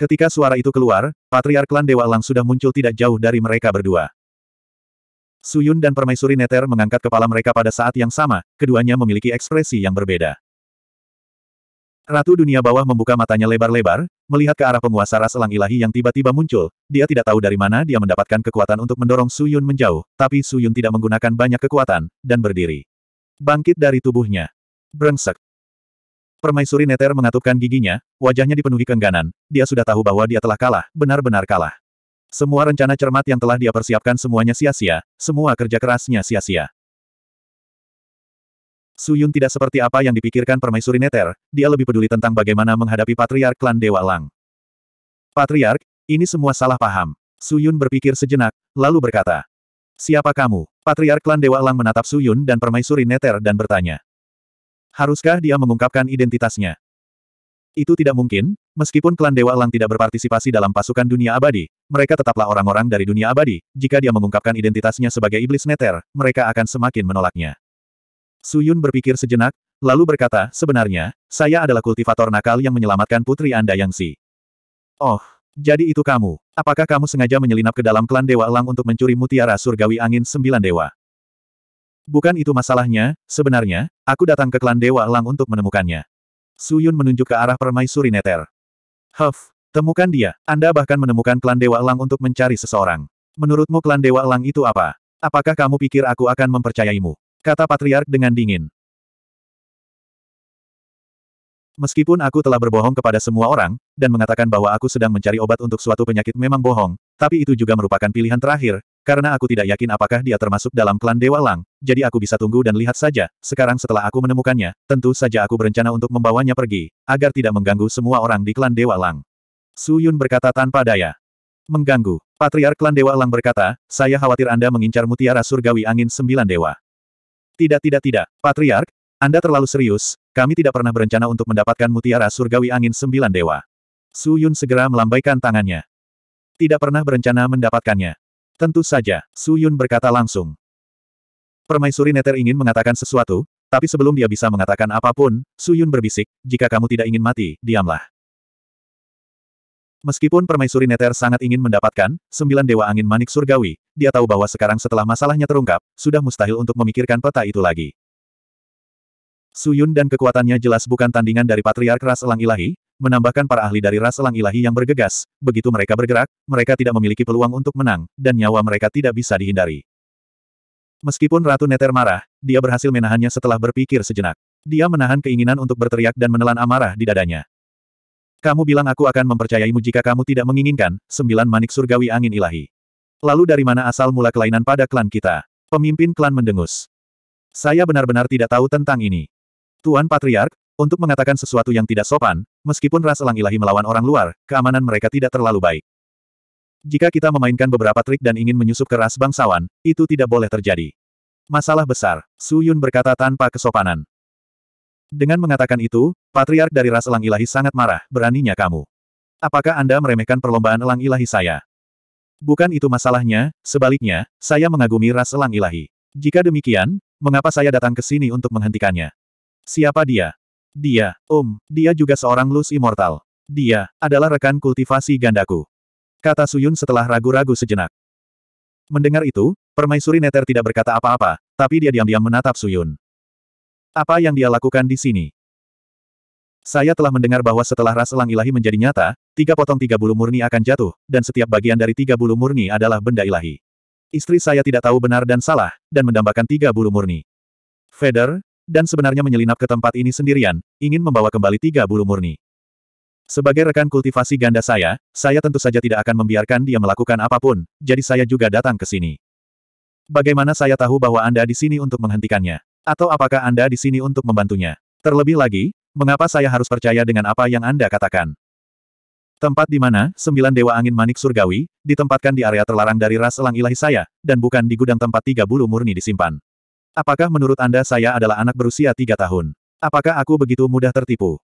Ketika suara itu keluar, Patriark Klan Dewa Lang sudah muncul tidak jauh dari mereka berdua. Suyun dan Permaisuri Neter mengangkat kepala mereka pada saat yang sama, keduanya memiliki ekspresi yang berbeda. Ratu Dunia Bawah membuka matanya lebar-lebar, melihat ke arah penguasa ras elang ilahi yang tiba-tiba muncul, dia tidak tahu dari mana dia mendapatkan kekuatan untuk mendorong Suyun menjauh, tapi Suyun tidak menggunakan banyak kekuatan, dan berdiri. Bangkit dari tubuhnya. Brengsek. Permaisuri Neter mengatupkan giginya, wajahnya dipenuhi keengganan, dia sudah tahu bahwa dia telah kalah, benar-benar kalah. Semua rencana cermat yang telah dia persiapkan semuanya sia-sia, semua kerja kerasnya sia-sia. Suyun tidak seperti apa yang dipikirkan permaisuri Neter, dia lebih peduli tentang bagaimana menghadapi patriark klan Dewa Lang. Patriark, ini semua salah paham. Suyun berpikir sejenak, lalu berkata, Siapa kamu? Patriark klan Dewa Lang menatap Suyun dan permaisuri Neter dan bertanya. Haruskah dia mengungkapkan identitasnya? Itu tidak mungkin, meskipun klan Dewa Elang tidak berpartisipasi dalam pasukan dunia abadi, mereka tetaplah orang-orang dari dunia abadi, jika dia mengungkapkan identitasnya sebagai iblis neter, mereka akan semakin menolaknya. Suyun berpikir sejenak, lalu berkata, sebenarnya, saya adalah kultivator nakal yang menyelamatkan putri Anda Yang Si. Oh, jadi itu kamu. Apakah kamu sengaja menyelinap ke dalam klan Dewa Elang untuk mencuri mutiara surgawi angin sembilan dewa? Bukan itu masalahnya, sebenarnya, aku datang ke klan Dewa Elang untuk menemukannya. Suyun menunjuk ke arah permaisuri Neter. Huff, temukan dia. Anda bahkan menemukan klan Dewa Elang untuk mencari seseorang. Menurutmu klan Dewa Elang itu apa? Apakah kamu pikir aku akan mempercayaimu? Kata Patriark dengan dingin. Meskipun aku telah berbohong kepada semua orang, dan mengatakan bahwa aku sedang mencari obat untuk suatu penyakit memang bohong, tapi itu juga merupakan pilihan terakhir, karena aku tidak yakin apakah dia termasuk dalam klan Dewa Lang, jadi aku bisa tunggu dan lihat saja. Sekarang setelah aku menemukannya, tentu saja aku berencana untuk membawanya pergi, agar tidak mengganggu semua orang di klan Dewa Lang. Su Yun berkata tanpa daya. Mengganggu. Patriark klan Dewa Lang berkata, saya khawatir Anda mengincar mutiara surgawi angin sembilan dewa. Tidak tidak tidak, Patriark, Anda terlalu serius, kami tidak pernah berencana untuk mendapatkan mutiara surgawi angin sembilan dewa. Su Yun segera melambaikan tangannya. Tidak pernah berencana mendapatkannya. Tentu saja, Su Yun berkata langsung. Permaisuri Neter ingin mengatakan sesuatu, tapi sebelum dia bisa mengatakan apapun, Su Yun berbisik, jika kamu tidak ingin mati, diamlah. Meskipun Permaisuri Neter sangat ingin mendapatkan sembilan dewa angin manik surgawi, dia tahu bahwa sekarang setelah masalahnya terungkap, sudah mustahil untuk memikirkan peta itu lagi. Suyun dan kekuatannya jelas bukan tandingan dari Patriark Ras Elang Ilahi, menambahkan para ahli dari ras elang ilahi yang bergegas, begitu mereka bergerak, mereka tidak memiliki peluang untuk menang, dan nyawa mereka tidak bisa dihindari. Meskipun Ratu Neter marah, dia berhasil menahannya setelah berpikir sejenak. Dia menahan keinginan untuk berteriak dan menelan amarah di dadanya. Kamu bilang aku akan mempercayaimu jika kamu tidak menginginkan, sembilan manik surgawi angin ilahi. Lalu dari mana asal mula kelainan pada klan kita? Pemimpin klan mendengus. Saya benar-benar tidak tahu tentang ini. Tuan Patriark, untuk mengatakan sesuatu yang tidak sopan, Meskipun ras elang ilahi melawan orang luar, keamanan mereka tidak terlalu baik. Jika kita memainkan beberapa trik dan ingin menyusup ke ras bangsawan, itu tidak boleh terjadi. Masalah besar, Su Yun berkata tanpa kesopanan. Dengan mengatakan itu, patriark dari ras elang ilahi sangat marah, beraninya kamu. Apakah Anda meremehkan perlombaan elang ilahi saya? Bukan itu masalahnya, sebaliknya, saya mengagumi ras elang ilahi. Jika demikian, mengapa saya datang ke sini untuk menghentikannya? Siapa dia? Dia, um, dia juga seorang Lus Immortal. Dia, adalah rekan kultivasi gandaku. Kata Suyun setelah ragu-ragu sejenak. Mendengar itu, permaisuri Neter tidak berkata apa-apa, tapi dia diam-diam menatap Suyun. Apa yang dia lakukan di sini? Saya telah mendengar bahwa setelah ras elang ilahi menjadi nyata, tiga potong tiga bulu murni akan jatuh, dan setiap bagian dari tiga bulu murni adalah benda ilahi. Istri saya tidak tahu benar dan salah, dan mendambakan tiga bulu murni. Feder, dan sebenarnya menyelinap ke tempat ini sendirian, ingin membawa kembali tiga bulu murni. Sebagai rekan kultivasi ganda saya, saya tentu saja tidak akan membiarkan dia melakukan apapun, jadi saya juga datang ke sini. Bagaimana saya tahu bahwa Anda di sini untuk menghentikannya? Atau apakah Anda di sini untuk membantunya? Terlebih lagi, mengapa saya harus percaya dengan apa yang Anda katakan? Tempat di mana sembilan dewa angin manik surgawi ditempatkan di area terlarang dari ras elang ilahi saya, dan bukan di gudang tempat tiga bulu murni disimpan. Apakah menurut Anda saya adalah anak berusia tiga tahun? Apakah aku begitu mudah tertipu?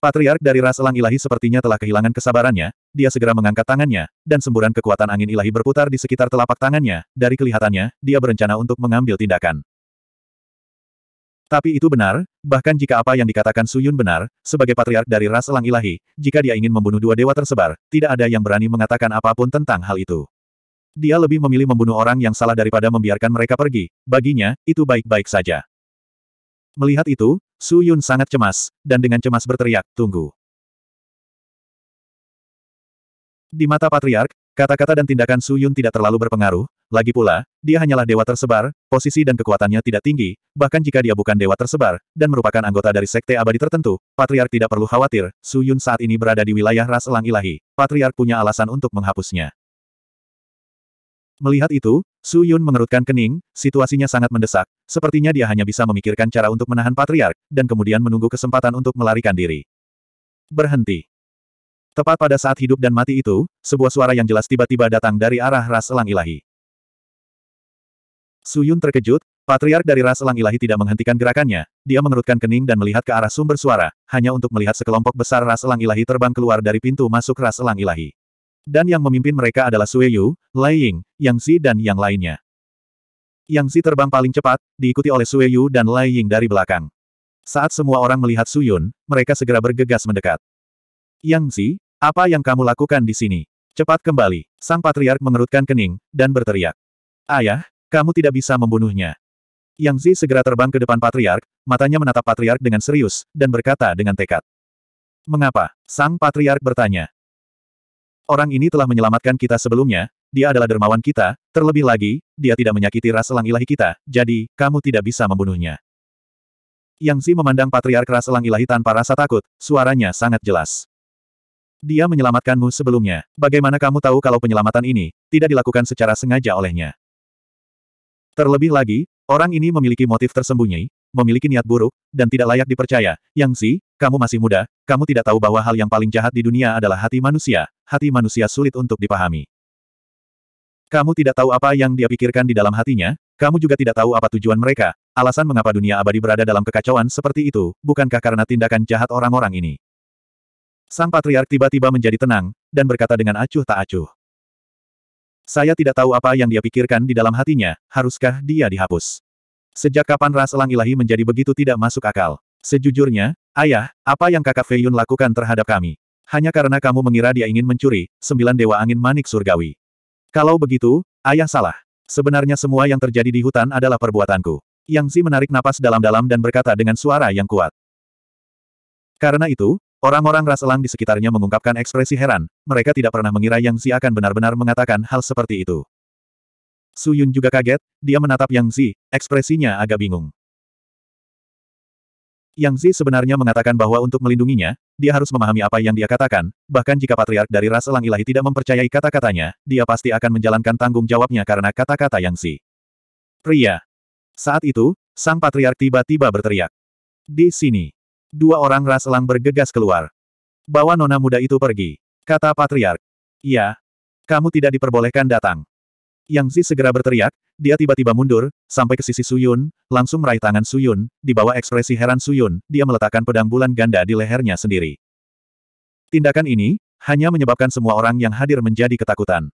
Patriark dari ras elang ilahi sepertinya telah kehilangan kesabarannya, dia segera mengangkat tangannya, dan semburan kekuatan angin ilahi berputar di sekitar telapak tangannya, dari kelihatannya, dia berencana untuk mengambil tindakan. Tapi itu benar, bahkan jika apa yang dikatakan Suyun benar, sebagai patriark dari ras elang ilahi, jika dia ingin membunuh dua dewa tersebar, tidak ada yang berani mengatakan apapun tentang hal itu. Dia lebih memilih membunuh orang yang salah daripada membiarkan mereka pergi, baginya, itu baik-baik saja. Melihat itu, Su Yun sangat cemas, dan dengan cemas berteriak, tunggu. Di mata Patriark, kata-kata dan tindakan Su Yun tidak terlalu berpengaruh, lagi pula, dia hanyalah dewa tersebar, posisi dan kekuatannya tidak tinggi, bahkan jika dia bukan dewa tersebar, dan merupakan anggota dari sekte abadi tertentu, Patriark tidak perlu khawatir, Su Yun saat ini berada di wilayah ras elang ilahi, Patriark punya alasan untuk menghapusnya. Melihat itu, Su Yun mengerutkan kening, situasinya sangat mendesak. Sepertinya dia hanya bisa memikirkan cara untuk menahan patriark, dan kemudian menunggu kesempatan untuk melarikan diri. Berhenti. Tepat pada saat hidup dan mati itu, sebuah suara yang jelas tiba-tiba datang dari arah ras elang ilahi. Su Yun terkejut, patriark dari ras elang ilahi tidak menghentikan gerakannya, dia mengerutkan kening dan melihat ke arah sumber suara, hanya untuk melihat sekelompok besar ras elang ilahi terbang keluar dari pintu masuk ras elang ilahi. Dan yang memimpin mereka adalah Sue Yu, Lai Ying, Yang Zi dan yang lainnya. Yang Zi terbang paling cepat, diikuti oleh Sue Yu dan Lai Ying dari belakang. Saat semua orang melihat Su Yun, mereka segera bergegas mendekat. Yang Zi, apa yang kamu lakukan di sini? Cepat kembali. Sang Patriark mengerutkan kening, dan berteriak. Ayah, kamu tidak bisa membunuhnya. Yang Zi segera terbang ke depan Patriark, matanya menatap Patriark dengan serius, dan berkata dengan tekad. Mengapa? Sang Patriark bertanya. Orang ini telah menyelamatkan kita sebelumnya, dia adalah dermawan kita, terlebih lagi, dia tidak menyakiti ras elang ilahi kita, jadi, kamu tidak bisa membunuhnya. Yang Zi memandang patriark ras elang ilahi tanpa rasa takut, suaranya sangat jelas. Dia menyelamatkanmu sebelumnya. Bagaimana kamu tahu kalau penyelamatan ini, tidak dilakukan secara sengaja olehnya? Terlebih lagi, orang ini memiliki motif tersembunyi, memiliki niat buruk, dan tidak layak dipercaya. Yang Zi, kamu masih muda, kamu tidak tahu bahwa hal yang paling jahat di dunia adalah hati manusia, hati manusia sulit untuk dipahami. Kamu tidak tahu apa yang dia pikirkan di dalam hatinya, kamu juga tidak tahu apa tujuan mereka, alasan mengapa dunia abadi berada dalam kekacauan seperti itu, bukankah karena tindakan jahat orang-orang ini. Sang Patriark tiba-tiba menjadi tenang, dan berkata dengan acuh tak acuh. Saya tidak tahu apa yang dia pikirkan di dalam hatinya, haruskah dia dihapus? Sejak kapan ras elang ilahi menjadi begitu tidak masuk akal? Sejujurnya, ayah, apa yang kakak Feiyun lakukan terhadap kami? Hanya karena kamu mengira dia ingin mencuri, sembilan dewa angin manik surgawi. Kalau begitu, ayah salah. Sebenarnya semua yang terjadi di hutan adalah perbuatanku. Yang Zi menarik napas dalam-dalam dan berkata dengan suara yang kuat. Karena itu, orang-orang ras elang di sekitarnya mengungkapkan ekspresi heran, mereka tidak pernah mengira Yang Zi akan benar-benar mengatakan hal seperti itu. Suyun juga kaget, dia menatap Yang Zi, ekspresinya agak bingung. Yang Zi sebenarnya mengatakan bahwa untuk melindunginya, dia harus memahami apa yang dia katakan, bahkan jika patriark dari ras elang ilahi tidak mempercayai kata-katanya, dia pasti akan menjalankan tanggung jawabnya karena kata-kata Yang Zi. Pria. Saat itu, sang patriark tiba-tiba berteriak. Di sini. Dua orang ras elang bergegas keluar. Bawa nona muda itu pergi. Kata patriark. Iya. Kamu tidak diperbolehkan datang. Yang Zi segera berteriak, dia tiba-tiba mundur, sampai ke sisi Suyun, langsung meraih tangan Suyun, di bawah ekspresi heran Suyun, dia meletakkan pedang bulan ganda di lehernya sendiri. Tindakan ini, hanya menyebabkan semua orang yang hadir menjadi ketakutan.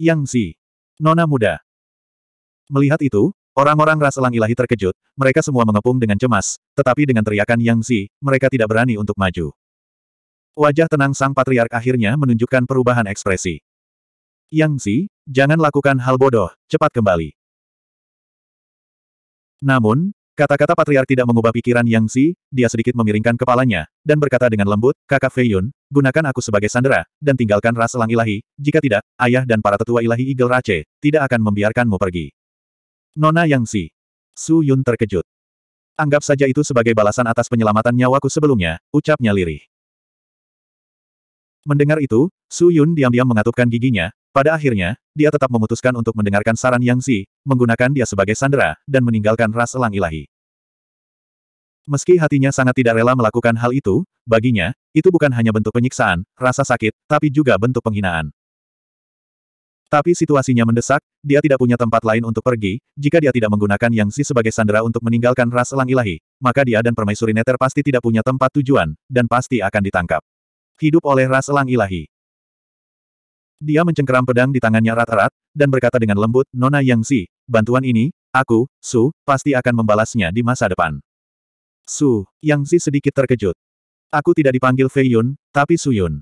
Yang Zi. Nona muda. Melihat itu, orang-orang ras elang ilahi terkejut, mereka semua mengepung dengan cemas, tetapi dengan teriakan Yang Zi, mereka tidak berani untuk maju. Wajah tenang sang patriark akhirnya menunjukkan perubahan ekspresi. Yang Zi, jangan lakukan hal bodoh, cepat kembali. Namun, kata-kata patriar tidak mengubah pikiran Yang Si, dia sedikit memiringkan kepalanya, dan berkata dengan lembut, kakak Feiyun, gunakan aku sebagai sandera, dan tinggalkan ras selang ilahi, jika tidak, ayah dan para tetua ilahi Eagle Rache, tidak akan membiarkanmu pergi. Nona Yang Si. Su Yun terkejut. Anggap saja itu sebagai balasan atas penyelamatan nyawaku sebelumnya, ucapnya lirih. Mendengar itu, Su Yun diam-diam mengatupkan giginya, pada akhirnya, dia tetap memutuskan untuk mendengarkan saran Yang Zi, menggunakan dia sebagai sandera, dan meninggalkan ras elang ilahi. Meski hatinya sangat tidak rela melakukan hal itu, baginya, itu bukan hanya bentuk penyiksaan, rasa sakit, tapi juga bentuk penghinaan. Tapi situasinya mendesak, dia tidak punya tempat lain untuk pergi, jika dia tidak menggunakan Yang Zi sebagai sandera untuk meninggalkan ras elang ilahi, maka dia dan permaisuri neter pasti tidak punya tempat tujuan, dan pasti akan ditangkap. Hidup oleh ras elang ilahi. Dia mencengkeram pedang di tangannya rat-rat, dan berkata dengan lembut, Nona Yang Zi, bantuan ini, aku, Su, pasti akan membalasnya di masa depan. Su, Yang Zi sedikit terkejut. Aku tidak dipanggil Fei Yun, tapi Su Yun.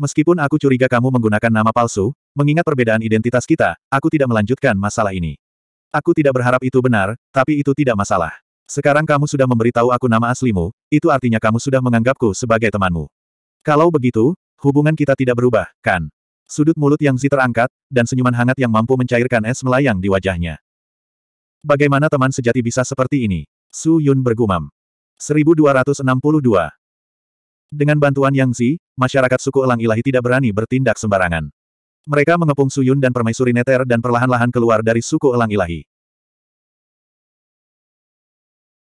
Meskipun aku curiga kamu menggunakan nama palsu, mengingat perbedaan identitas kita, aku tidak melanjutkan masalah ini. Aku tidak berharap itu benar, tapi itu tidak masalah. Sekarang kamu sudah memberitahu aku nama aslimu, itu artinya kamu sudah menganggapku sebagai temanmu. Kalau begitu, Hubungan kita tidak berubah, kan? Sudut mulut yang Zi terangkat, dan senyuman hangat yang mampu mencairkan es melayang di wajahnya. Bagaimana teman sejati bisa seperti ini? Su Yun bergumam. 1262 Dengan bantuan Yang Zi, masyarakat suku Elang Ilahi tidak berani bertindak sembarangan. Mereka mengepung Su Yun dan permaisuri Neter dan perlahan-lahan keluar dari suku Elang Ilahi.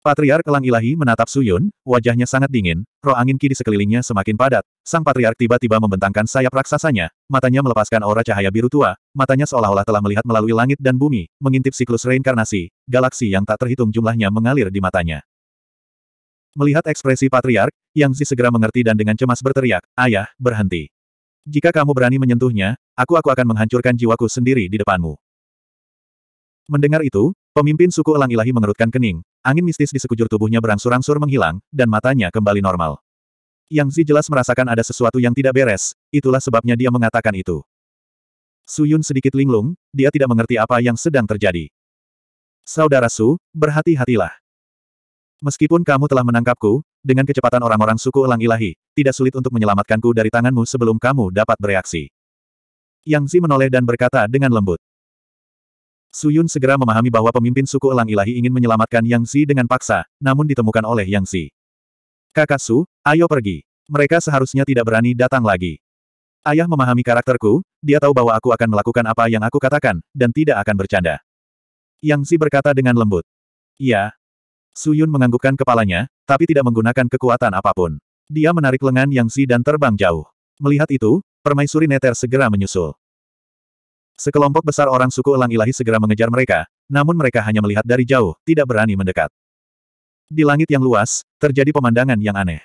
Patriark Elang Ilahi menatap Suyun, wajahnya sangat dingin, roh angin ki di sekelilingnya semakin padat. Sang Patriark tiba-tiba membentangkan sayap raksasanya, matanya melepaskan aura cahaya biru tua, matanya seolah-olah telah melihat melalui langit dan bumi, mengintip siklus reinkarnasi, galaksi yang tak terhitung jumlahnya mengalir di matanya. Melihat ekspresi Patriark, Yang Zi segera mengerti dan dengan cemas berteriak, Ayah, berhenti. Jika kamu berani menyentuhnya, aku aku akan menghancurkan jiwaku sendiri di depanmu. Mendengar itu, pemimpin suku Elang Ilahi mengerutkan kening, Angin mistis di sekujur tubuhnya berangsur-angsur menghilang, dan matanya kembali normal. Yang Zi jelas merasakan ada sesuatu yang tidak beres, itulah sebabnya dia mengatakan itu. Su Yun sedikit linglung, dia tidak mengerti apa yang sedang terjadi. Saudara Su, berhati-hatilah. Meskipun kamu telah menangkapku, dengan kecepatan orang-orang suku elang ilahi, tidak sulit untuk menyelamatkanku dari tanganmu sebelum kamu dapat bereaksi. Yang Zi menoleh dan berkata dengan lembut. Suyun segera memahami bahwa pemimpin suku Elang Ilahi ingin menyelamatkan Yang Zi dengan paksa, namun ditemukan oleh Yang Zi. Kakak Su, ayo pergi. Mereka seharusnya tidak berani datang lagi. Ayah memahami karakterku, dia tahu bahwa aku akan melakukan apa yang aku katakan, dan tidak akan bercanda. Yang Zi berkata dengan lembut. Iya. Suyun menganggukkan kepalanya, tapi tidak menggunakan kekuatan apapun. Dia menarik lengan Yang Zi dan terbang jauh. Melihat itu, permaisuri Neter segera menyusul. Sekelompok besar orang suku elang ilahi segera mengejar mereka, namun mereka hanya melihat dari jauh, tidak berani mendekat. Di langit yang luas, terjadi pemandangan yang aneh.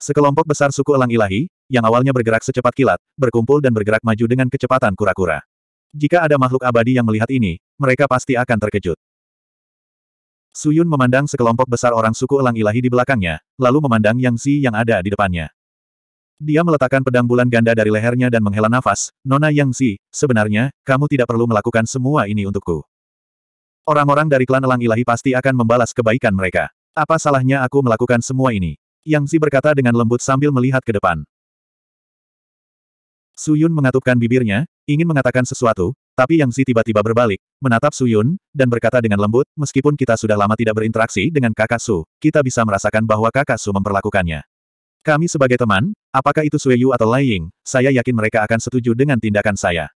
Sekelompok besar suku elang ilahi, yang awalnya bergerak secepat kilat, berkumpul dan bergerak maju dengan kecepatan kura-kura. Jika ada makhluk abadi yang melihat ini, mereka pasti akan terkejut. Suyun memandang sekelompok besar orang suku elang ilahi di belakangnya, lalu memandang Yang Zi yang ada di depannya. Dia meletakkan pedang bulan ganda dari lehernya dan menghela nafas, Nona Yang Zi, sebenarnya, kamu tidak perlu melakukan semua ini untukku. Orang-orang dari klan elang ilahi pasti akan membalas kebaikan mereka. Apa salahnya aku melakukan semua ini? Yang Zi berkata dengan lembut sambil melihat ke depan. Suyun mengatupkan bibirnya, ingin mengatakan sesuatu, tapi Yang Zi tiba-tiba berbalik, menatap Suyun, dan berkata dengan lembut, meskipun kita sudah lama tidak berinteraksi dengan kakak Su, kita bisa merasakan bahwa kakak Su memperlakukannya. Kami sebagai teman, apakah itu Sui atau Lai Ying, saya yakin mereka akan setuju dengan tindakan saya.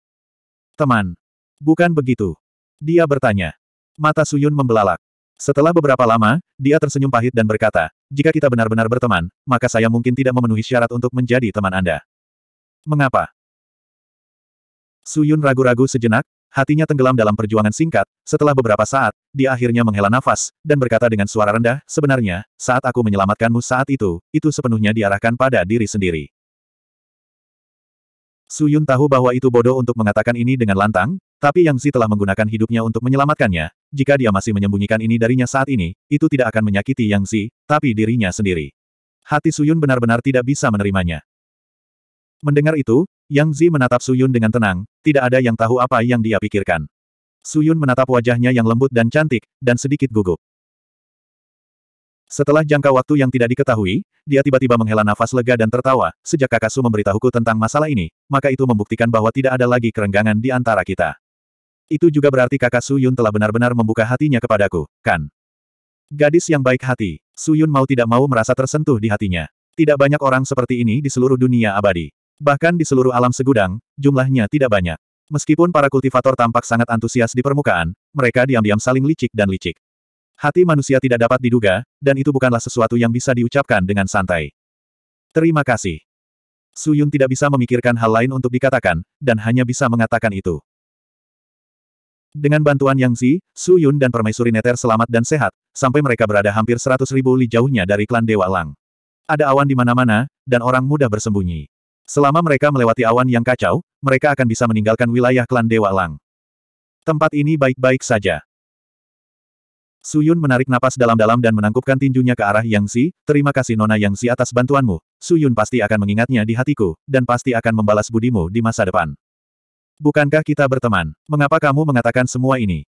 Teman. Bukan begitu. Dia bertanya. Mata Suyun membelalak. Setelah beberapa lama, dia tersenyum pahit dan berkata, jika kita benar-benar berteman, maka saya mungkin tidak memenuhi syarat untuk menjadi teman Anda. Mengapa? Suyun ragu-ragu sejenak, hatinya tenggelam dalam perjuangan singkat, setelah beberapa saat, dia akhirnya menghela nafas, dan berkata dengan suara rendah, sebenarnya, saat aku menyelamatkanmu saat itu, itu sepenuhnya diarahkan pada diri sendiri. Su Yun tahu bahwa itu bodoh untuk mengatakan ini dengan lantang, tapi Yang Zi telah menggunakan hidupnya untuk menyelamatkannya, jika dia masih menyembunyikan ini darinya saat ini, itu tidak akan menyakiti Yang Zi, tapi dirinya sendiri. Hati Su Yun benar-benar tidak bisa menerimanya. Mendengar itu, yang Zi menatap Suyun dengan tenang, tidak ada yang tahu apa yang dia pikirkan. Suyun menatap wajahnya yang lembut dan cantik, dan sedikit gugup. Setelah jangka waktu yang tidak diketahui, dia tiba-tiba menghela nafas lega dan tertawa, sejak kakak Su memberitahuku tentang masalah ini, maka itu membuktikan bahwa tidak ada lagi kerenggangan di antara kita. Itu juga berarti kakak Su Yun telah benar-benar membuka hatinya kepadaku, kan? Gadis yang baik hati, Su Yun mau tidak mau merasa tersentuh di hatinya. Tidak banyak orang seperti ini di seluruh dunia abadi. Bahkan di seluruh alam segudang, jumlahnya tidak banyak. Meskipun para kultivator tampak sangat antusias di permukaan, mereka diam-diam saling licik dan licik. Hati manusia tidak dapat diduga, dan itu bukanlah sesuatu yang bisa diucapkan dengan santai. Terima kasih. Su Yun tidak bisa memikirkan hal lain untuk dikatakan, dan hanya bisa mengatakan itu. Dengan bantuan Yang Zi, Su Yun dan Permaisuri Neter selamat dan sehat, sampai mereka berada hampir seratus ribu li jauhnya dari klan Dewa Lang. Ada awan di mana-mana, dan orang mudah bersembunyi. Selama mereka melewati awan yang kacau, mereka akan bisa meninggalkan wilayah klan Dewa Lang. Tempat ini baik-baik saja. Suyun menarik napas dalam-dalam dan menangkupkan tinjunya ke arah Yang Si. terima kasih Nona Yang Si atas bantuanmu, Suyun pasti akan mengingatnya di hatiku, dan pasti akan membalas budimu di masa depan. Bukankah kita berteman? Mengapa kamu mengatakan semua ini?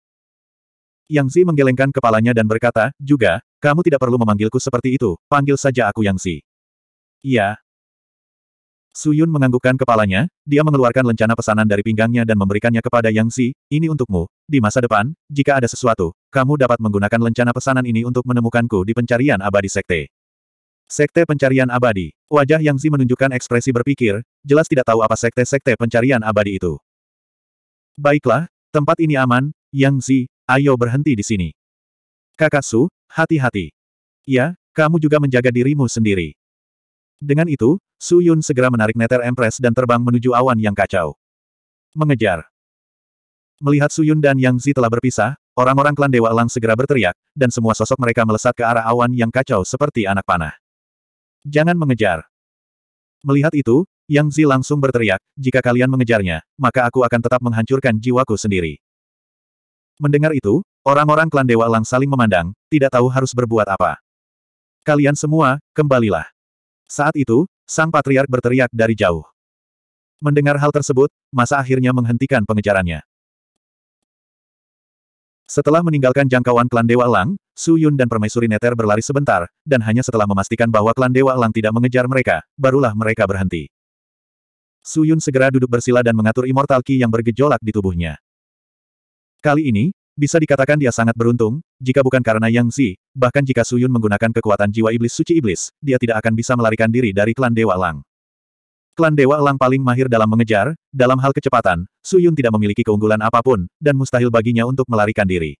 Yang Si menggelengkan kepalanya dan berkata, juga, kamu tidak perlu memanggilku seperti itu, panggil saja aku Yang Si. Iya, Suyun menganggukkan kepalanya, dia mengeluarkan lencana pesanan dari pinggangnya dan memberikannya kepada Yang Zi, ini untukmu. Di masa depan, jika ada sesuatu, kamu dapat menggunakan lencana pesanan ini untuk menemukanku di pencarian abadi sekte. Sekte pencarian abadi. Wajah Yang Zi menunjukkan ekspresi berpikir, jelas tidak tahu apa sekte-sekte pencarian abadi itu. Baiklah, tempat ini aman, Yang Zi, ayo berhenti di sini. Kakak Su, hati-hati. Ya, kamu juga menjaga dirimu sendiri. Dengan itu, Su Yun segera menarik Nether Empress dan terbang menuju awan yang kacau. Mengejar. Melihat Su Yun dan Yang Zi telah berpisah, orang-orang klan Dewa Elang segera berteriak, dan semua sosok mereka melesat ke arah awan yang kacau seperti anak panah. Jangan mengejar. Melihat itu, Yang Zi langsung berteriak, jika kalian mengejarnya, maka aku akan tetap menghancurkan jiwaku sendiri. Mendengar itu, orang-orang klan Dewa Elang saling memandang, tidak tahu harus berbuat apa. Kalian semua, kembalilah. Saat itu, sang patriark berteriak dari jauh. Mendengar hal tersebut, masa akhirnya menghentikan pengejarannya. Setelah meninggalkan jangkauan klan Dewa Lang, Su Yun dan Permaisuri Neter berlari sebentar, dan hanya setelah memastikan bahwa klan Dewa Lang tidak mengejar mereka, barulah mereka berhenti. Su Yun segera duduk bersila dan mengatur immortal ki yang bergejolak di tubuhnya. Kali ini, bisa dikatakan dia sangat beruntung, jika bukan karena Yang Zi, bahkan jika Suyun menggunakan kekuatan jiwa iblis suci iblis, dia tidak akan bisa melarikan diri dari klan Dewa Lang. Klan Dewa Lang paling mahir dalam mengejar, dalam hal kecepatan, Suyun tidak memiliki keunggulan apapun, dan mustahil baginya untuk melarikan diri.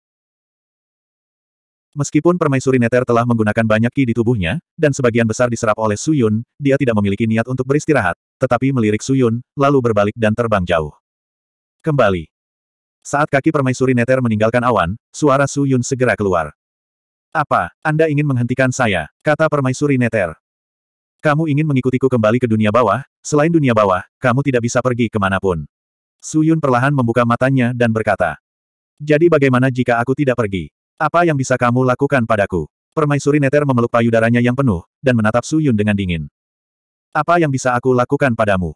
Meskipun permaisuri Neter telah menggunakan banyak ki di tubuhnya, dan sebagian besar diserap oleh Suyun, dia tidak memiliki niat untuk beristirahat, tetapi melirik Suyun, lalu berbalik dan terbang jauh. Kembali. Saat kaki permaisuri Neter meninggalkan awan, suara Su Yun segera keluar. Apa, Anda ingin menghentikan saya? kata permaisuri Neter. Kamu ingin mengikutiku kembali ke dunia bawah, selain dunia bawah, kamu tidak bisa pergi kemanapun. Su Yun perlahan membuka matanya dan berkata. Jadi bagaimana jika aku tidak pergi? Apa yang bisa kamu lakukan padaku? Permaisuri Neter memeluk payudaranya yang penuh, dan menatap Su Yun dengan dingin. Apa yang bisa aku lakukan padamu?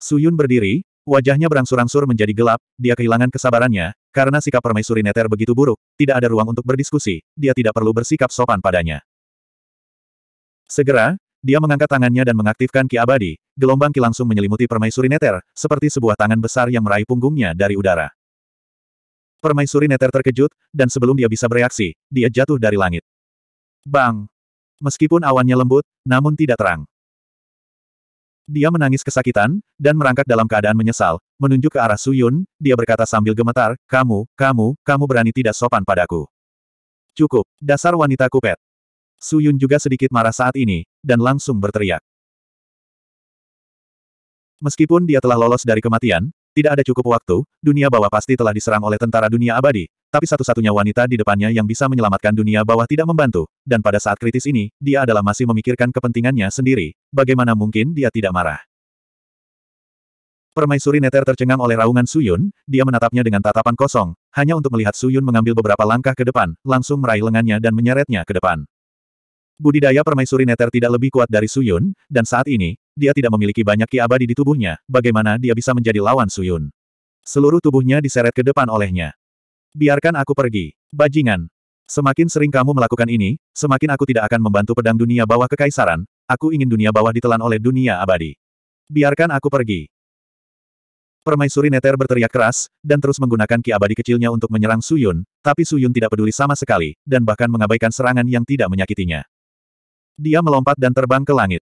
Su Yun berdiri, Wajahnya berangsur-angsur menjadi gelap, dia kehilangan kesabarannya, karena sikap permaisuri neter begitu buruk, tidak ada ruang untuk berdiskusi, dia tidak perlu bersikap sopan padanya. Segera, dia mengangkat tangannya dan mengaktifkan ki abadi, gelombang ki langsung menyelimuti permaisuri neter, seperti sebuah tangan besar yang meraih punggungnya dari udara. Permaisuri neter terkejut, dan sebelum dia bisa bereaksi, dia jatuh dari langit. Bang! Meskipun awannya lembut, namun tidak terang. Dia menangis kesakitan, dan merangkak dalam keadaan menyesal, menunjuk ke arah Suyun, dia berkata sambil gemetar, kamu, kamu, kamu berani tidak sopan padaku. Cukup, dasar wanita kupet. Suyun juga sedikit marah saat ini, dan langsung berteriak. Meskipun dia telah lolos dari kematian, tidak ada cukup waktu, dunia bawah pasti telah diserang oleh tentara dunia abadi, tapi satu-satunya wanita di depannya yang bisa menyelamatkan dunia bawah tidak membantu, dan pada saat kritis ini, dia adalah masih memikirkan kepentingannya sendiri, bagaimana mungkin dia tidak marah. Permaisuri Neter tercengang oleh raungan Suyun, dia menatapnya dengan tatapan kosong, hanya untuk melihat Suyun mengambil beberapa langkah ke depan, langsung meraih lengannya dan menyeretnya ke depan. Budidaya permaisuri Neter tidak lebih kuat dari Suyun, dan saat ini, dia tidak memiliki banyak ki abadi di tubuhnya, bagaimana dia bisa menjadi lawan Suyun? Seluruh tubuhnya diseret ke depan olehnya. Biarkan aku pergi, bajingan. Semakin sering kamu melakukan ini, semakin aku tidak akan membantu pedang dunia bawah kekaisaran, aku ingin dunia bawah ditelan oleh dunia abadi. Biarkan aku pergi. Permaisuri Neter berteriak keras, dan terus menggunakan ki abadi kecilnya untuk menyerang Suyun, tapi Suyun tidak peduli sama sekali, dan bahkan mengabaikan serangan yang tidak menyakitinya. Dia melompat dan terbang ke langit.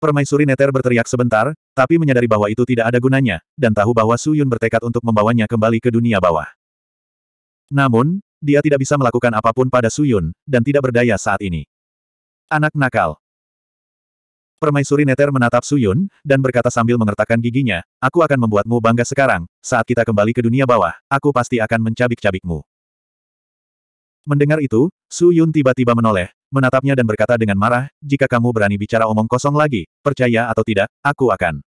Permaisuri Neter berteriak sebentar, tapi menyadari bahwa itu tidak ada gunanya, dan tahu bahwa Su Yun bertekad untuk membawanya kembali ke dunia bawah. Namun, dia tidak bisa melakukan apapun pada Su Yun, dan tidak berdaya saat ini. Anak nakal. Permaisuri Neter menatap Su Yun, dan berkata sambil mengertakkan giginya, Aku akan membuatmu bangga sekarang, saat kita kembali ke dunia bawah, aku pasti akan mencabik-cabikmu. Mendengar itu, Su Yun tiba-tiba menoleh, menatapnya dan berkata dengan marah, jika kamu berani bicara omong kosong lagi, percaya atau tidak, aku akan.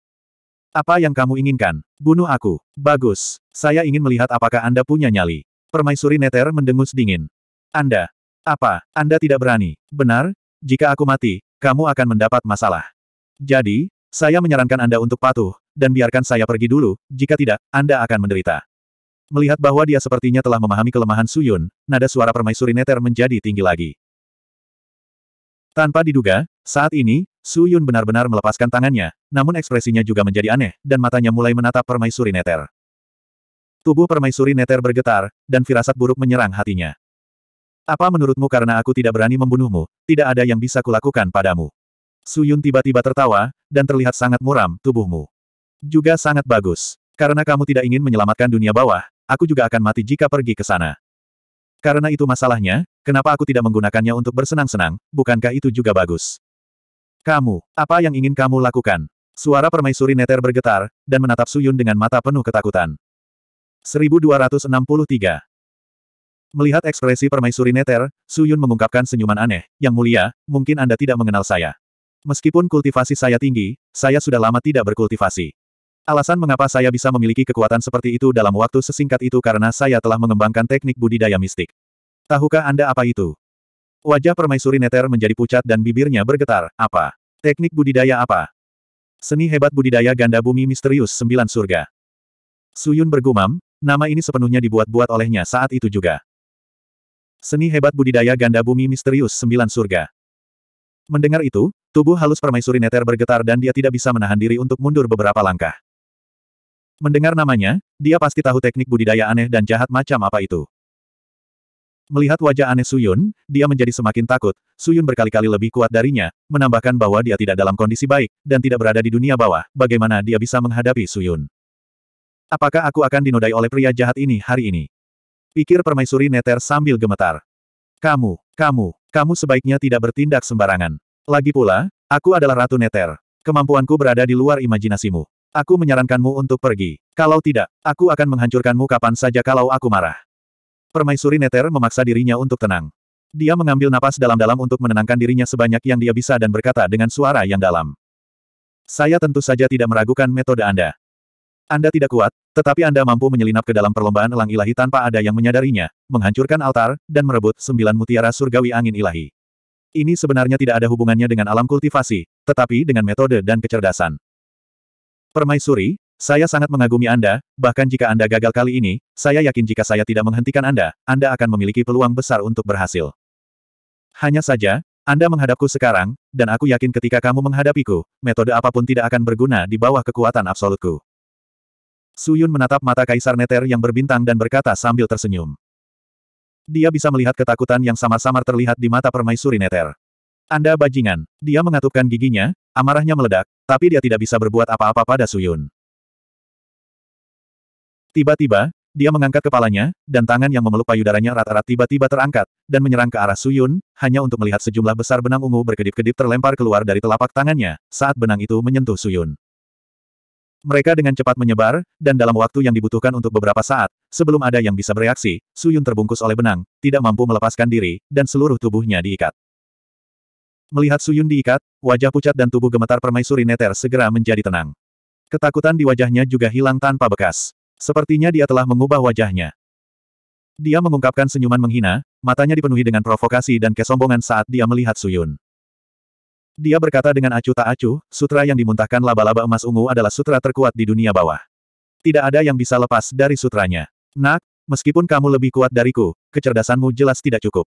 Apa yang kamu inginkan? Bunuh aku. Bagus. Saya ingin melihat apakah Anda punya nyali. Permaisuri Neter mendengus dingin. Anda. Apa? Anda tidak berani. Benar? Jika aku mati, kamu akan mendapat masalah. Jadi, saya menyarankan Anda untuk patuh, dan biarkan saya pergi dulu, jika tidak, Anda akan menderita. Melihat bahwa dia sepertinya telah memahami kelemahan Suyun, nada suara permaisuri Neter menjadi tinggi lagi. Tanpa diduga, saat ini, Su Yun benar-benar melepaskan tangannya, namun ekspresinya juga menjadi aneh, dan matanya mulai menatap permaisuri neter. Tubuh permaisuri neter bergetar, dan firasat buruk menyerang hatinya. Apa menurutmu karena aku tidak berani membunuhmu, tidak ada yang bisa kulakukan padamu. Su Yun tiba-tiba tertawa, dan terlihat sangat muram tubuhmu. Juga sangat bagus. Karena kamu tidak ingin menyelamatkan dunia bawah, aku juga akan mati jika pergi ke sana. Karena itu masalahnya, kenapa aku tidak menggunakannya untuk bersenang-senang, bukankah itu juga bagus? Kamu, apa yang ingin kamu lakukan? Suara permaisuri neter bergetar, dan menatap Suyun dengan mata penuh ketakutan. 1263 Melihat ekspresi permaisuri neter, Suyun mengungkapkan senyuman aneh, yang mulia, mungkin Anda tidak mengenal saya. Meskipun kultivasi saya tinggi, saya sudah lama tidak berkultivasi. Alasan mengapa saya bisa memiliki kekuatan seperti itu dalam waktu sesingkat itu karena saya telah mengembangkan teknik budidaya mistik. Tahukah Anda apa itu? Wajah permaisuri Neter menjadi pucat dan bibirnya bergetar. Apa? Teknik budidaya apa? Seni hebat budidaya ganda bumi misterius sembilan surga. Suyun bergumam, nama ini sepenuhnya dibuat-buat olehnya saat itu juga. Seni hebat budidaya ganda bumi misterius sembilan surga. Mendengar itu, tubuh halus permaisuri Neter bergetar dan dia tidak bisa menahan diri untuk mundur beberapa langkah. Mendengar namanya, dia pasti tahu teknik budidaya aneh dan jahat macam apa itu. Melihat wajah aneh Suyun, dia menjadi semakin takut. Suyun berkali-kali lebih kuat darinya, menambahkan bahwa dia tidak dalam kondisi baik, dan tidak berada di dunia bawah. Bagaimana dia bisa menghadapi Suyun? Apakah aku akan dinodai oleh pria jahat ini hari ini? Pikir permaisuri neter sambil gemetar. Kamu, kamu, kamu sebaiknya tidak bertindak sembarangan. Lagi pula, aku adalah Ratu Neter. Kemampuanku berada di luar imajinasimu. Aku menyarankanmu untuk pergi. Kalau tidak, aku akan menghancurkanmu kapan saja kalau aku marah. Permaisuri Neter memaksa dirinya untuk tenang. Dia mengambil napas dalam-dalam untuk menenangkan dirinya sebanyak yang dia bisa dan berkata dengan suara yang dalam. Saya tentu saja tidak meragukan metode Anda. Anda tidak kuat, tetapi Anda mampu menyelinap ke dalam perlombaan elang ilahi tanpa ada yang menyadarinya, menghancurkan altar, dan merebut sembilan mutiara surgawi angin ilahi. Ini sebenarnya tidak ada hubungannya dengan alam kultivasi, tetapi dengan metode dan kecerdasan. Permaisuri, saya sangat mengagumi Anda, bahkan jika Anda gagal kali ini, saya yakin jika saya tidak menghentikan Anda, Anda akan memiliki peluang besar untuk berhasil. Hanya saja, Anda menghadapku sekarang, dan aku yakin ketika kamu menghadapiku, metode apapun tidak akan berguna di bawah kekuatan absolutku. Suyun menatap mata Kaisar Neter yang berbintang dan berkata sambil tersenyum. Dia bisa melihat ketakutan yang samar-samar terlihat di mata permaisuri Neter. Anda bajingan. Dia mengatupkan giginya, amarahnya meledak, tapi dia tidak bisa berbuat apa-apa pada Suyun. Tiba-tiba, dia mengangkat kepalanya, dan tangan yang memeluk payudaranya rata-rata tiba-tiba terangkat, dan menyerang ke arah Suyun, hanya untuk melihat sejumlah besar benang ungu berkedip-kedip terlempar keluar dari telapak tangannya, saat benang itu menyentuh Suyun. Mereka dengan cepat menyebar, dan dalam waktu yang dibutuhkan untuk beberapa saat, sebelum ada yang bisa bereaksi, Suyun terbungkus oleh benang, tidak mampu melepaskan diri, dan seluruh tubuhnya diikat. Melihat Suyun diikat, wajah pucat dan tubuh gemetar permaisuri Neter segera menjadi tenang. Ketakutan di wajahnya juga hilang tanpa bekas. Sepertinya dia telah mengubah wajahnya. Dia mengungkapkan senyuman menghina, matanya dipenuhi dengan provokasi dan kesombongan saat dia melihat Suyun. Dia berkata dengan acuh tak acuh, sutra yang dimuntahkan laba-laba emas ungu adalah sutra terkuat di dunia bawah. Tidak ada yang bisa lepas dari sutranya. Nak, meskipun kamu lebih kuat dariku, kecerdasanmu jelas tidak cukup.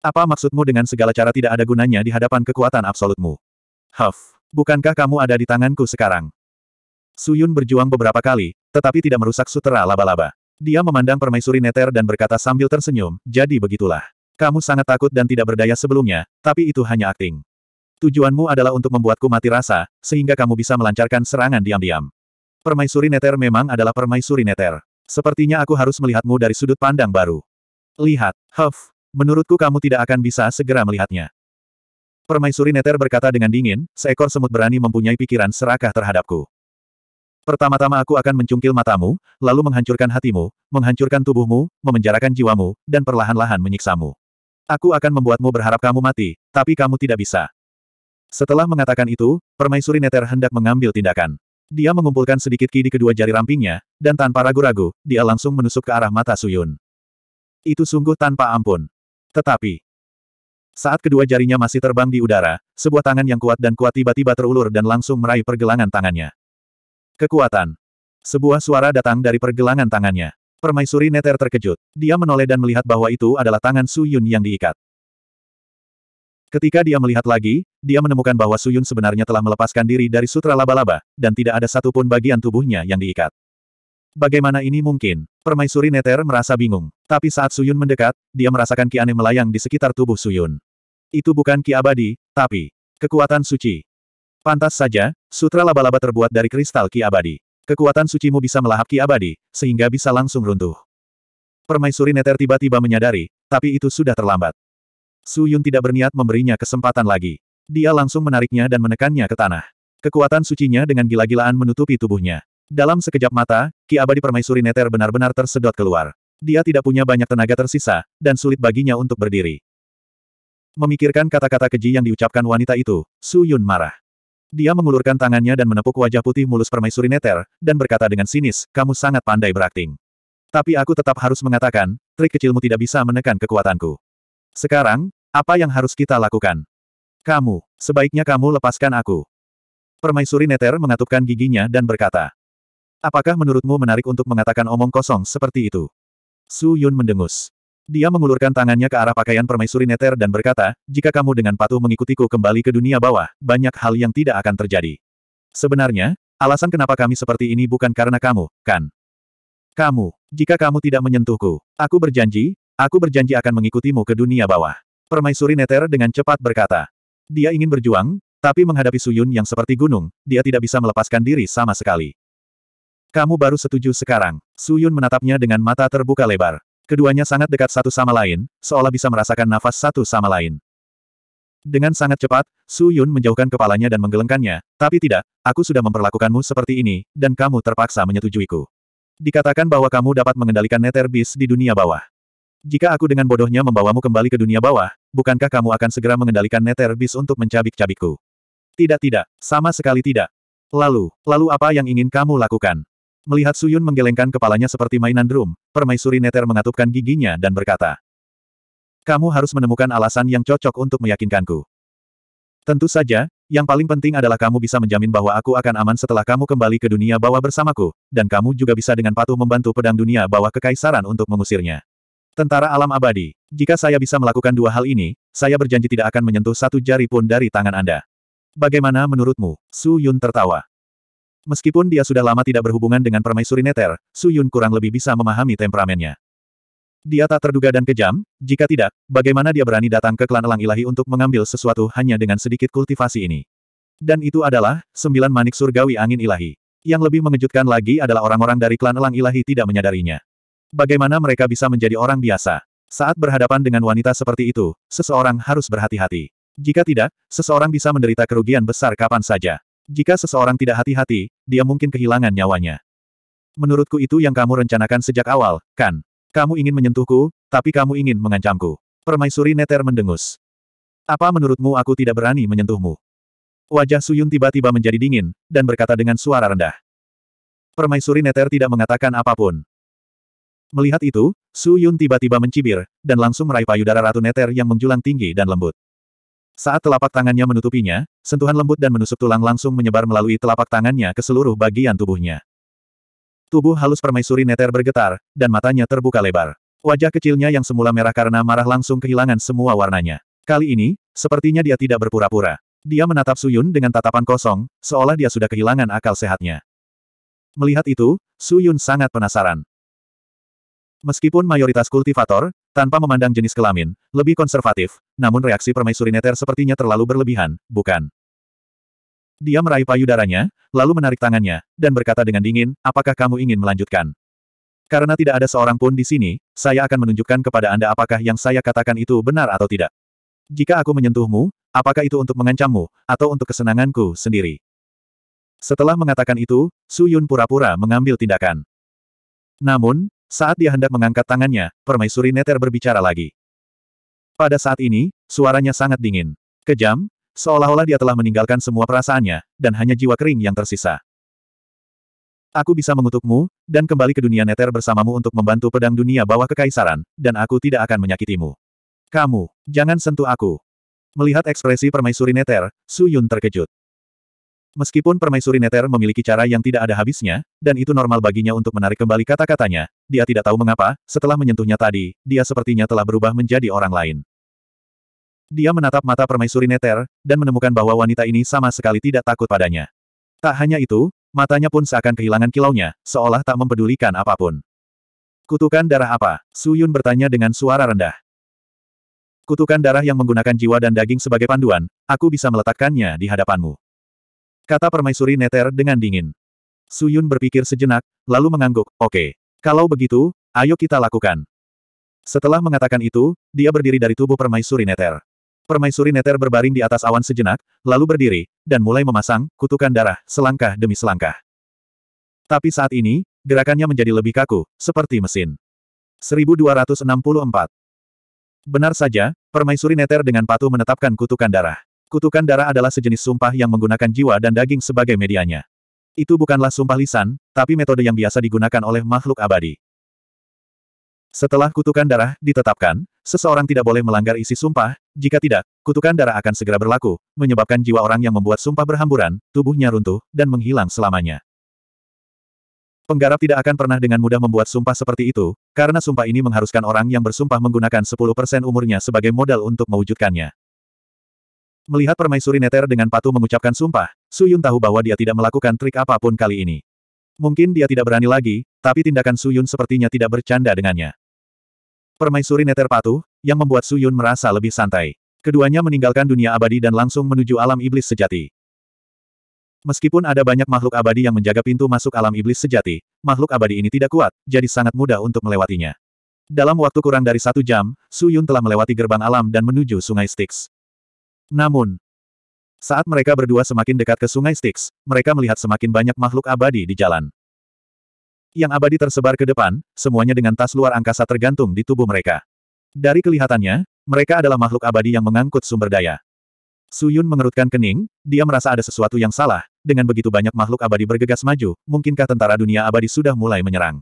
Apa maksudmu dengan segala cara tidak ada gunanya di hadapan kekuatan absolutmu? Huff, bukankah kamu ada di tanganku sekarang? Suyun berjuang beberapa kali, tetapi tidak merusak sutera laba-laba. Dia memandang permaisuri Neter dan berkata sambil tersenyum, jadi begitulah. Kamu sangat takut dan tidak berdaya sebelumnya, tapi itu hanya akting. Tujuanmu adalah untuk membuatku mati rasa, sehingga kamu bisa melancarkan serangan diam-diam. Permaisuri Neter memang adalah permaisuri Neter. Sepertinya aku harus melihatmu dari sudut pandang baru. Lihat, Huff, Menurutku kamu tidak akan bisa segera melihatnya. Permaisuri Neter berkata dengan dingin, seekor semut berani mempunyai pikiran serakah terhadapku. Pertama-tama aku akan mencungkil matamu, lalu menghancurkan hatimu, menghancurkan tubuhmu, memenjarakan jiwamu, dan perlahan-lahan menyiksamu. Aku akan membuatmu berharap kamu mati, tapi kamu tidak bisa. Setelah mengatakan itu, permaisuri Neter hendak mengambil tindakan. Dia mengumpulkan sedikit ki di kedua jari rampingnya, dan tanpa ragu-ragu, dia langsung menusuk ke arah mata Suyun. Itu sungguh tanpa ampun. Tetapi, saat kedua jarinya masih terbang di udara, sebuah tangan yang kuat dan kuat tiba-tiba terulur dan langsung meraih pergelangan tangannya. Kekuatan. Sebuah suara datang dari pergelangan tangannya. Permaisuri Neter terkejut. Dia menoleh dan melihat bahwa itu adalah tangan Su Yun yang diikat. Ketika dia melihat lagi, dia menemukan bahwa Su Yun sebenarnya telah melepaskan diri dari sutra laba-laba, dan tidak ada satupun bagian tubuhnya yang diikat. Bagaimana ini mungkin? Permaisuri Neter merasa bingung. Tapi saat Suyun mendekat, dia merasakan ki aneh melayang di sekitar tubuh Suyun. Itu bukan ki abadi, tapi kekuatan suci. Pantas saja, sutra laba-laba terbuat dari kristal ki abadi. Kekuatan sucimu bisa melahap ki abadi, sehingga bisa langsung runtuh. Permaisuri Neter tiba-tiba menyadari, tapi itu sudah terlambat. Suyun tidak berniat memberinya kesempatan lagi. Dia langsung menariknya dan menekannya ke tanah. Kekuatan sucinya dengan gila-gilaan menutupi tubuhnya. Dalam sekejap mata, Ki Abadi Permaisuri Neter benar-benar tersedot keluar. Dia tidak punya banyak tenaga tersisa, dan sulit baginya untuk berdiri. Memikirkan kata-kata keji yang diucapkan wanita itu, Su Yun marah. Dia mengulurkan tangannya dan menepuk wajah putih mulus Permaisuri Neter, dan berkata dengan sinis, kamu sangat pandai berakting. Tapi aku tetap harus mengatakan, trik kecilmu tidak bisa menekan kekuatanku. Sekarang, apa yang harus kita lakukan? Kamu, sebaiknya kamu lepaskan aku. Permaisuri Neter mengatupkan giginya dan berkata, Apakah menurutmu menarik untuk mengatakan omong kosong seperti itu? Su Yun mendengus. Dia mengulurkan tangannya ke arah pakaian permaisuri neter dan berkata, jika kamu dengan patuh mengikutiku kembali ke dunia bawah, banyak hal yang tidak akan terjadi. Sebenarnya, alasan kenapa kami seperti ini bukan karena kamu, kan? Kamu, jika kamu tidak menyentuhku, aku berjanji, aku berjanji akan mengikutimu ke dunia bawah. Permaisuri neter dengan cepat berkata. Dia ingin berjuang, tapi menghadapi Suyun yang seperti gunung, dia tidak bisa melepaskan diri sama sekali. Kamu baru setuju sekarang. Su Yun menatapnya dengan mata terbuka lebar. Keduanya sangat dekat satu sama lain, seolah bisa merasakan nafas satu sama lain. Dengan sangat cepat, Su Yun menjauhkan kepalanya dan menggelengkannya. Tapi tidak, aku sudah memperlakukanmu seperti ini, dan kamu terpaksa menyetujuiku. Dikatakan bahwa kamu dapat mengendalikan Nether Beast di dunia bawah. Jika aku dengan bodohnya membawamu kembali ke dunia bawah, bukankah kamu akan segera mengendalikan Nether Beast untuk mencabik-cabikku? Tidak tidak, sama sekali tidak. Lalu, lalu apa yang ingin kamu lakukan? Melihat Suyun menggelengkan kepalanya seperti mainan drum, permaisuri Neter mengatupkan giginya dan berkata, Kamu harus menemukan alasan yang cocok untuk meyakinkanku. Tentu saja, yang paling penting adalah kamu bisa menjamin bahwa aku akan aman setelah kamu kembali ke dunia bawah bersamaku, dan kamu juga bisa dengan patuh membantu pedang dunia bawah kekaisaran untuk mengusirnya. Tentara alam abadi, jika saya bisa melakukan dua hal ini, saya berjanji tidak akan menyentuh satu jari pun dari tangan Anda. Bagaimana menurutmu? Su Yun tertawa. Meskipun dia sudah lama tidak berhubungan dengan permaisuri Neter, Su Yun kurang lebih bisa memahami temperamennya. Dia tak terduga dan kejam, jika tidak, bagaimana dia berani datang ke klan elang ilahi untuk mengambil sesuatu hanya dengan sedikit kultivasi ini. Dan itu adalah, sembilan manik surgawi angin ilahi. Yang lebih mengejutkan lagi adalah orang-orang dari klan elang ilahi tidak menyadarinya. Bagaimana mereka bisa menjadi orang biasa? Saat berhadapan dengan wanita seperti itu, seseorang harus berhati-hati. Jika tidak, seseorang bisa menderita kerugian besar kapan saja. Jika seseorang tidak hati-hati, dia mungkin kehilangan nyawanya. Menurutku itu yang kamu rencanakan sejak awal, kan? Kamu ingin menyentuhku, tapi kamu ingin mengancamku. Permaisuri Neter mendengus. Apa menurutmu aku tidak berani menyentuhmu? Wajah Suyun tiba-tiba menjadi dingin, dan berkata dengan suara rendah. Permaisuri Neter tidak mengatakan apapun. Melihat itu, Suyun tiba-tiba mencibir, dan langsung meraih payudara Ratu Neter yang menjulang tinggi dan lembut. Saat telapak tangannya menutupinya, sentuhan lembut dan menusuk tulang langsung menyebar melalui telapak tangannya ke seluruh bagian tubuhnya. Tubuh halus permaisuri Neter bergetar, dan matanya terbuka lebar. Wajah kecilnya yang semula merah karena marah langsung kehilangan semua warnanya. Kali ini, sepertinya dia tidak berpura-pura. Dia menatap Suyun dengan tatapan kosong, seolah dia sudah kehilangan akal sehatnya. Melihat itu, Suyun sangat penasaran. Meskipun mayoritas kultivator, tanpa memandang jenis kelamin, lebih konservatif, namun reaksi permaisuri neter sepertinya terlalu berlebihan, bukan? Dia meraih payudaranya, lalu menarik tangannya, dan berkata dengan dingin, apakah kamu ingin melanjutkan? Karena tidak ada seorang pun di sini, saya akan menunjukkan kepada Anda apakah yang saya katakan itu benar atau tidak. Jika aku menyentuhmu, apakah itu untuk mengancammu, atau untuk kesenanganku sendiri? Setelah mengatakan itu, Su Yun pura-pura mengambil tindakan. Namun, saat dia hendak mengangkat tangannya, permaisuri Neter berbicara lagi. Pada saat ini, suaranya sangat dingin. Kejam, seolah-olah dia telah meninggalkan semua perasaannya, dan hanya jiwa kering yang tersisa. Aku bisa mengutukmu, dan kembali ke dunia Neter bersamamu untuk membantu pedang dunia bawah kekaisaran, dan aku tidak akan menyakitimu. Kamu, jangan sentuh aku. Melihat ekspresi permaisuri Neter, Su Yun terkejut. Meskipun permaisuri Neter memiliki cara yang tidak ada habisnya, dan itu normal baginya untuk menarik kembali kata-katanya, dia tidak tahu mengapa, setelah menyentuhnya tadi, dia sepertinya telah berubah menjadi orang lain. Dia menatap mata permaisuri Neter, dan menemukan bahwa wanita ini sama sekali tidak takut padanya. Tak hanya itu, matanya pun seakan kehilangan kilaunya, seolah tak mempedulikan apapun. Kutukan darah apa? Su Yun bertanya dengan suara rendah. Kutukan darah yang menggunakan jiwa dan daging sebagai panduan, aku bisa meletakkannya di hadapanmu. Kata permaisuri Neter dengan dingin. Su Yun berpikir sejenak, lalu mengangguk, oke. Okay. Kalau begitu, ayo kita lakukan. Setelah mengatakan itu, dia berdiri dari tubuh permaisuri neter. Permaisuri neter berbaring di atas awan sejenak, lalu berdiri, dan mulai memasang kutukan darah selangkah demi selangkah. Tapi saat ini, gerakannya menjadi lebih kaku, seperti mesin. 1264 Benar saja, permaisuri neter dengan patuh menetapkan kutukan darah. Kutukan darah adalah sejenis sumpah yang menggunakan jiwa dan daging sebagai medianya. Itu bukanlah sumpah lisan, tapi metode yang biasa digunakan oleh makhluk abadi. Setelah kutukan darah ditetapkan, seseorang tidak boleh melanggar isi sumpah, jika tidak, kutukan darah akan segera berlaku, menyebabkan jiwa orang yang membuat sumpah berhamburan, tubuhnya runtuh, dan menghilang selamanya. Penggarap tidak akan pernah dengan mudah membuat sumpah seperti itu, karena sumpah ini mengharuskan orang yang bersumpah menggunakan 10% umurnya sebagai modal untuk mewujudkannya. Melihat permaisuri Neter dengan patuh mengucapkan sumpah, Su Yun tahu bahwa dia tidak melakukan trik apapun kali ini. Mungkin dia tidak berani lagi, tapi tindakan Su Yun sepertinya tidak bercanda dengannya. Permaisuri Neter patuh, yang membuat Su Yun merasa lebih santai. Keduanya meninggalkan dunia abadi dan langsung menuju alam iblis sejati. Meskipun ada banyak makhluk abadi yang menjaga pintu masuk alam iblis sejati, makhluk abadi ini tidak kuat, jadi sangat mudah untuk melewatinya. Dalam waktu kurang dari satu jam, Su Yun telah melewati gerbang alam dan menuju sungai Styx. Namun, saat mereka berdua semakin dekat ke sungai Styx, mereka melihat semakin banyak makhluk abadi di jalan. Yang abadi tersebar ke depan, semuanya dengan tas luar angkasa tergantung di tubuh mereka. Dari kelihatannya, mereka adalah makhluk abadi yang mengangkut sumber daya. Suyun mengerutkan kening, dia merasa ada sesuatu yang salah, dengan begitu banyak makhluk abadi bergegas maju, mungkinkah tentara dunia abadi sudah mulai menyerang.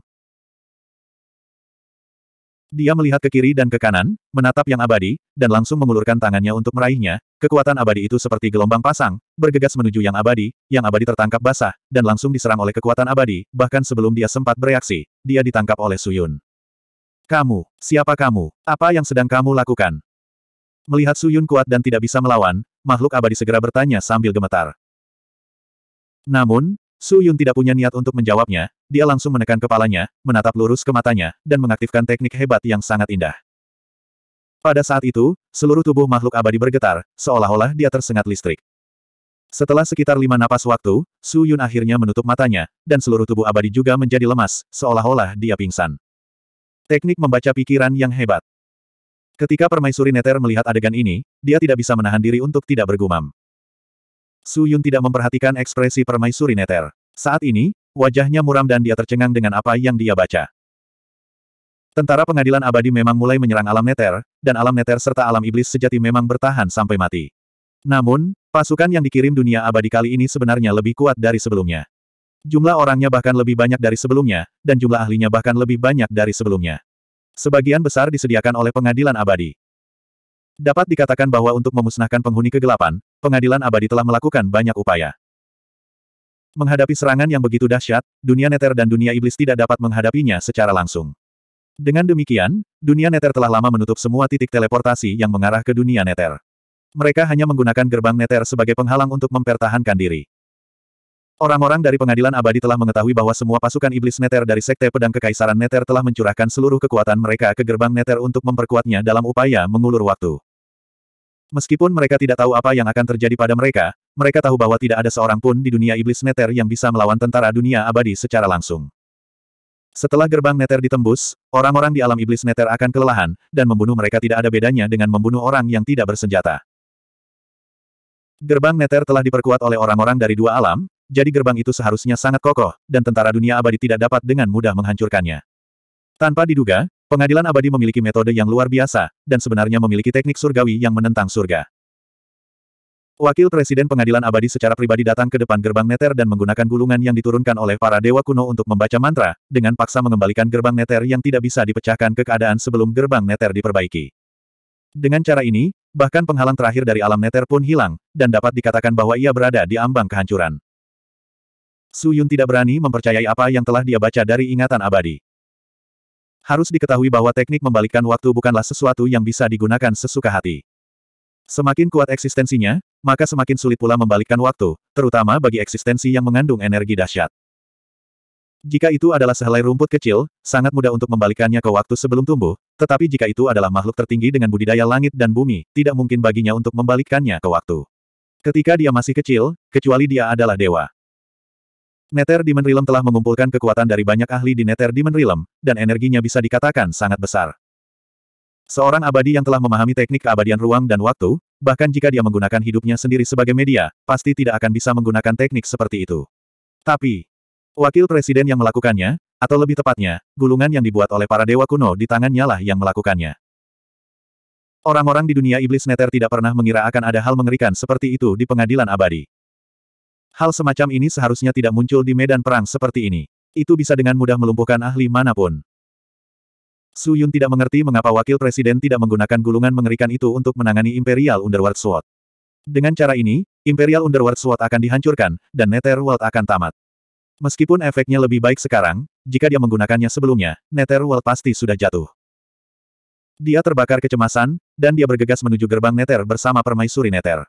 Dia melihat ke kiri dan ke kanan, menatap yang abadi, dan langsung mengulurkan tangannya untuk meraihnya, kekuatan abadi itu seperti gelombang pasang, bergegas menuju yang abadi, yang abadi tertangkap basah, dan langsung diserang oleh kekuatan abadi, bahkan sebelum dia sempat bereaksi, dia ditangkap oleh Suyun. Kamu, siapa kamu? Apa yang sedang kamu lakukan? Melihat Suyun kuat dan tidak bisa melawan, makhluk abadi segera bertanya sambil gemetar. Namun, Su Yun tidak punya niat untuk menjawabnya, dia langsung menekan kepalanya, menatap lurus ke matanya, dan mengaktifkan teknik hebat yang sangat indah. Pada saat itu, seluruh tubuh makhluk abadi bergetar, seolah-olah dia tersengat listrik. Setelah sekitar lima napas waktu, Su Yun akhirnya menutup matanya, dan seluruh tubuh abadi juga menjadi lemas, seolah-olah dia pingsan. Teknik membaca pikiran yang hebat. Ketika permaisuri Neter melihat adegan ini, dia tidak bisa menahan diri untuk tidak bergumam. Su Yun tidak memperhatikan ekspresi permaisuri neter. Saat ini, wajahnya muram dan dia tercengang dengan apa yang dia baca. Tentara pengadilan abadi memang mulai menyerang alam neter, dan alam neter serta alam iblis sejati memang bertahan sampai mati. Namun, pasukan yang dikirim dunia abadi kali ini sebenarnya lebih kuat dari sebelumnya. Jumlah orangnya bahkan lebih banyak dari sebelumnya, dan jumlah ahlinya bahkan lebih banyak dari sebelumnya. Sebagian besar disediakan oleh pengadilan abadi. Dapat dikatakan bahwa untuk memusnahkan penghuni kegelapan, pengadilan abadi telah melakukan banyak upaya. Menghadapi serangan yang begitu dahsyat, dunia neter dan dunia iblis tidak dapat menghadapinya secara langsung. Dengan demikian, dunia neter telah lama menutup semua titik teleportasi yang mengarah ke dunia neter. Mereka hanya menggunakan gerbang neter sebagai penghalang untuk mempertahankan diri. Orang-orang dari pengadilan abadi telah mengetahui bahwa semua pasukan iblis neter dari sekte pedang kekaisaran neter telah mencurahkan seluruh kekuatan mereka ke gerbang neter untuk memperkuatnya dalam upaya mengulur waktu. Meskipun mereka tidak tahu apa yang akan terjadi pada mereka, mereka tahu bahwa tidak ada seorang pun di dunia iblis neter yang bisa melawan tentara dunia abadi secara langsung. Setelah gerbang neter ditembus, orang-orang di alam iblis neter akan kelelahan, dan membunuh mereka tidak ada bedanya dengan membunuh orang yang tidak bersenjata. Gerbang neter telah diperkuat oleh orang-orang dari dua alam, jadi gerbang itu seharusnya sangat kokoh, dan tentara dunia abadi tidak dapat dengan mudah menghancurkannya. Tanpa diduga, Pengadilan abadi memiliki metode yang luar biasa, dan sebenarnya memiliki teknik surgawi yang menentang surga. Wakil Presiden Pengadilan Abadi secara pribadi datang ke depan gerbang neter dan menggunakan gulungan yang diturunkan oleh para dewa kuno untuk membaca mantra, dengan paksa mengembalikan gerbang neter yang tidak bisa dipecahkan ke keadaan sebelum gerbang neter diperbaiki. Dengan cara ini, bahkan penghalang terakhir dari alam neter pun hilang, dan dapat dikatakan bahwa ia berada di ambang kehancuran. Su Yun tidak berani mempercayai apa yang telah dia baca dari ingatan abadi. Harus diketahui bahwa teknik membalikkan waktu bukanlah sesuatu yang bisa digunakan sesuka hati. Semakin kuat eksistensinya, maka semakin sulit pula membalikkan waktu, terutama bagi eksistensi yang mengandung energi dahsyat. Jika itu adalah sehelai rumput kecil, sangat mudah untuk membalikkannya ke waktu sebelum tumbuh, tetapi jika itu adalah makhluk tertinggi dengan budidaya langit dan bumi, tidak mungkin baginya untuk membalikkannya ke waktu. Ketika dia masih kecil, kecuali dia adalah dewa. Nether Demon Realm telah mengumpulkan kekuatan dari banyak ahli di Nether Demon Realm, dan energinya bisa dikatakan sangat besar. Seorang abadi yang telah memahami teknik keabadian ruang dan waktu, bahkan jika dia menggunakan hidupnya sendiri sebagai media, pasti tidak akan bisa menggunakan teknik seperti itu. Tapi, wakil presiden yang melakukannya, atau lebih tepatnya, gulungan yang dibuat oleh para dewa kuno di tangannya lah yang melakukannya. Orang-orang di dunia iblis Nether tidak pernah mengira akan ada hal mengerikan seperti itu di pengadilan abadi. Hal semacam ini seharusnya tidak muncul di medan perang seperti ini. Itu bisa dengan mudah melumpuhkan ahli manapun. Su Yun tidak mengerti mengapa wakil presiden tidak menggunakan gulungan mengerikan itu untuk menangani Imperial Underworld Sword. Dengan cara ini, Imperial Underworld Sword akan dihancurkan, dan Netherworld akan tamat. Meskipun efeknya lebih baik sekarang, jika dia menggunakannya sebelumnya, Netherworld pasti sudah jatuh. Dia terbakar kecemasan, dan dia bergegas menuju gerbang Nether bersama permaisuri Nether.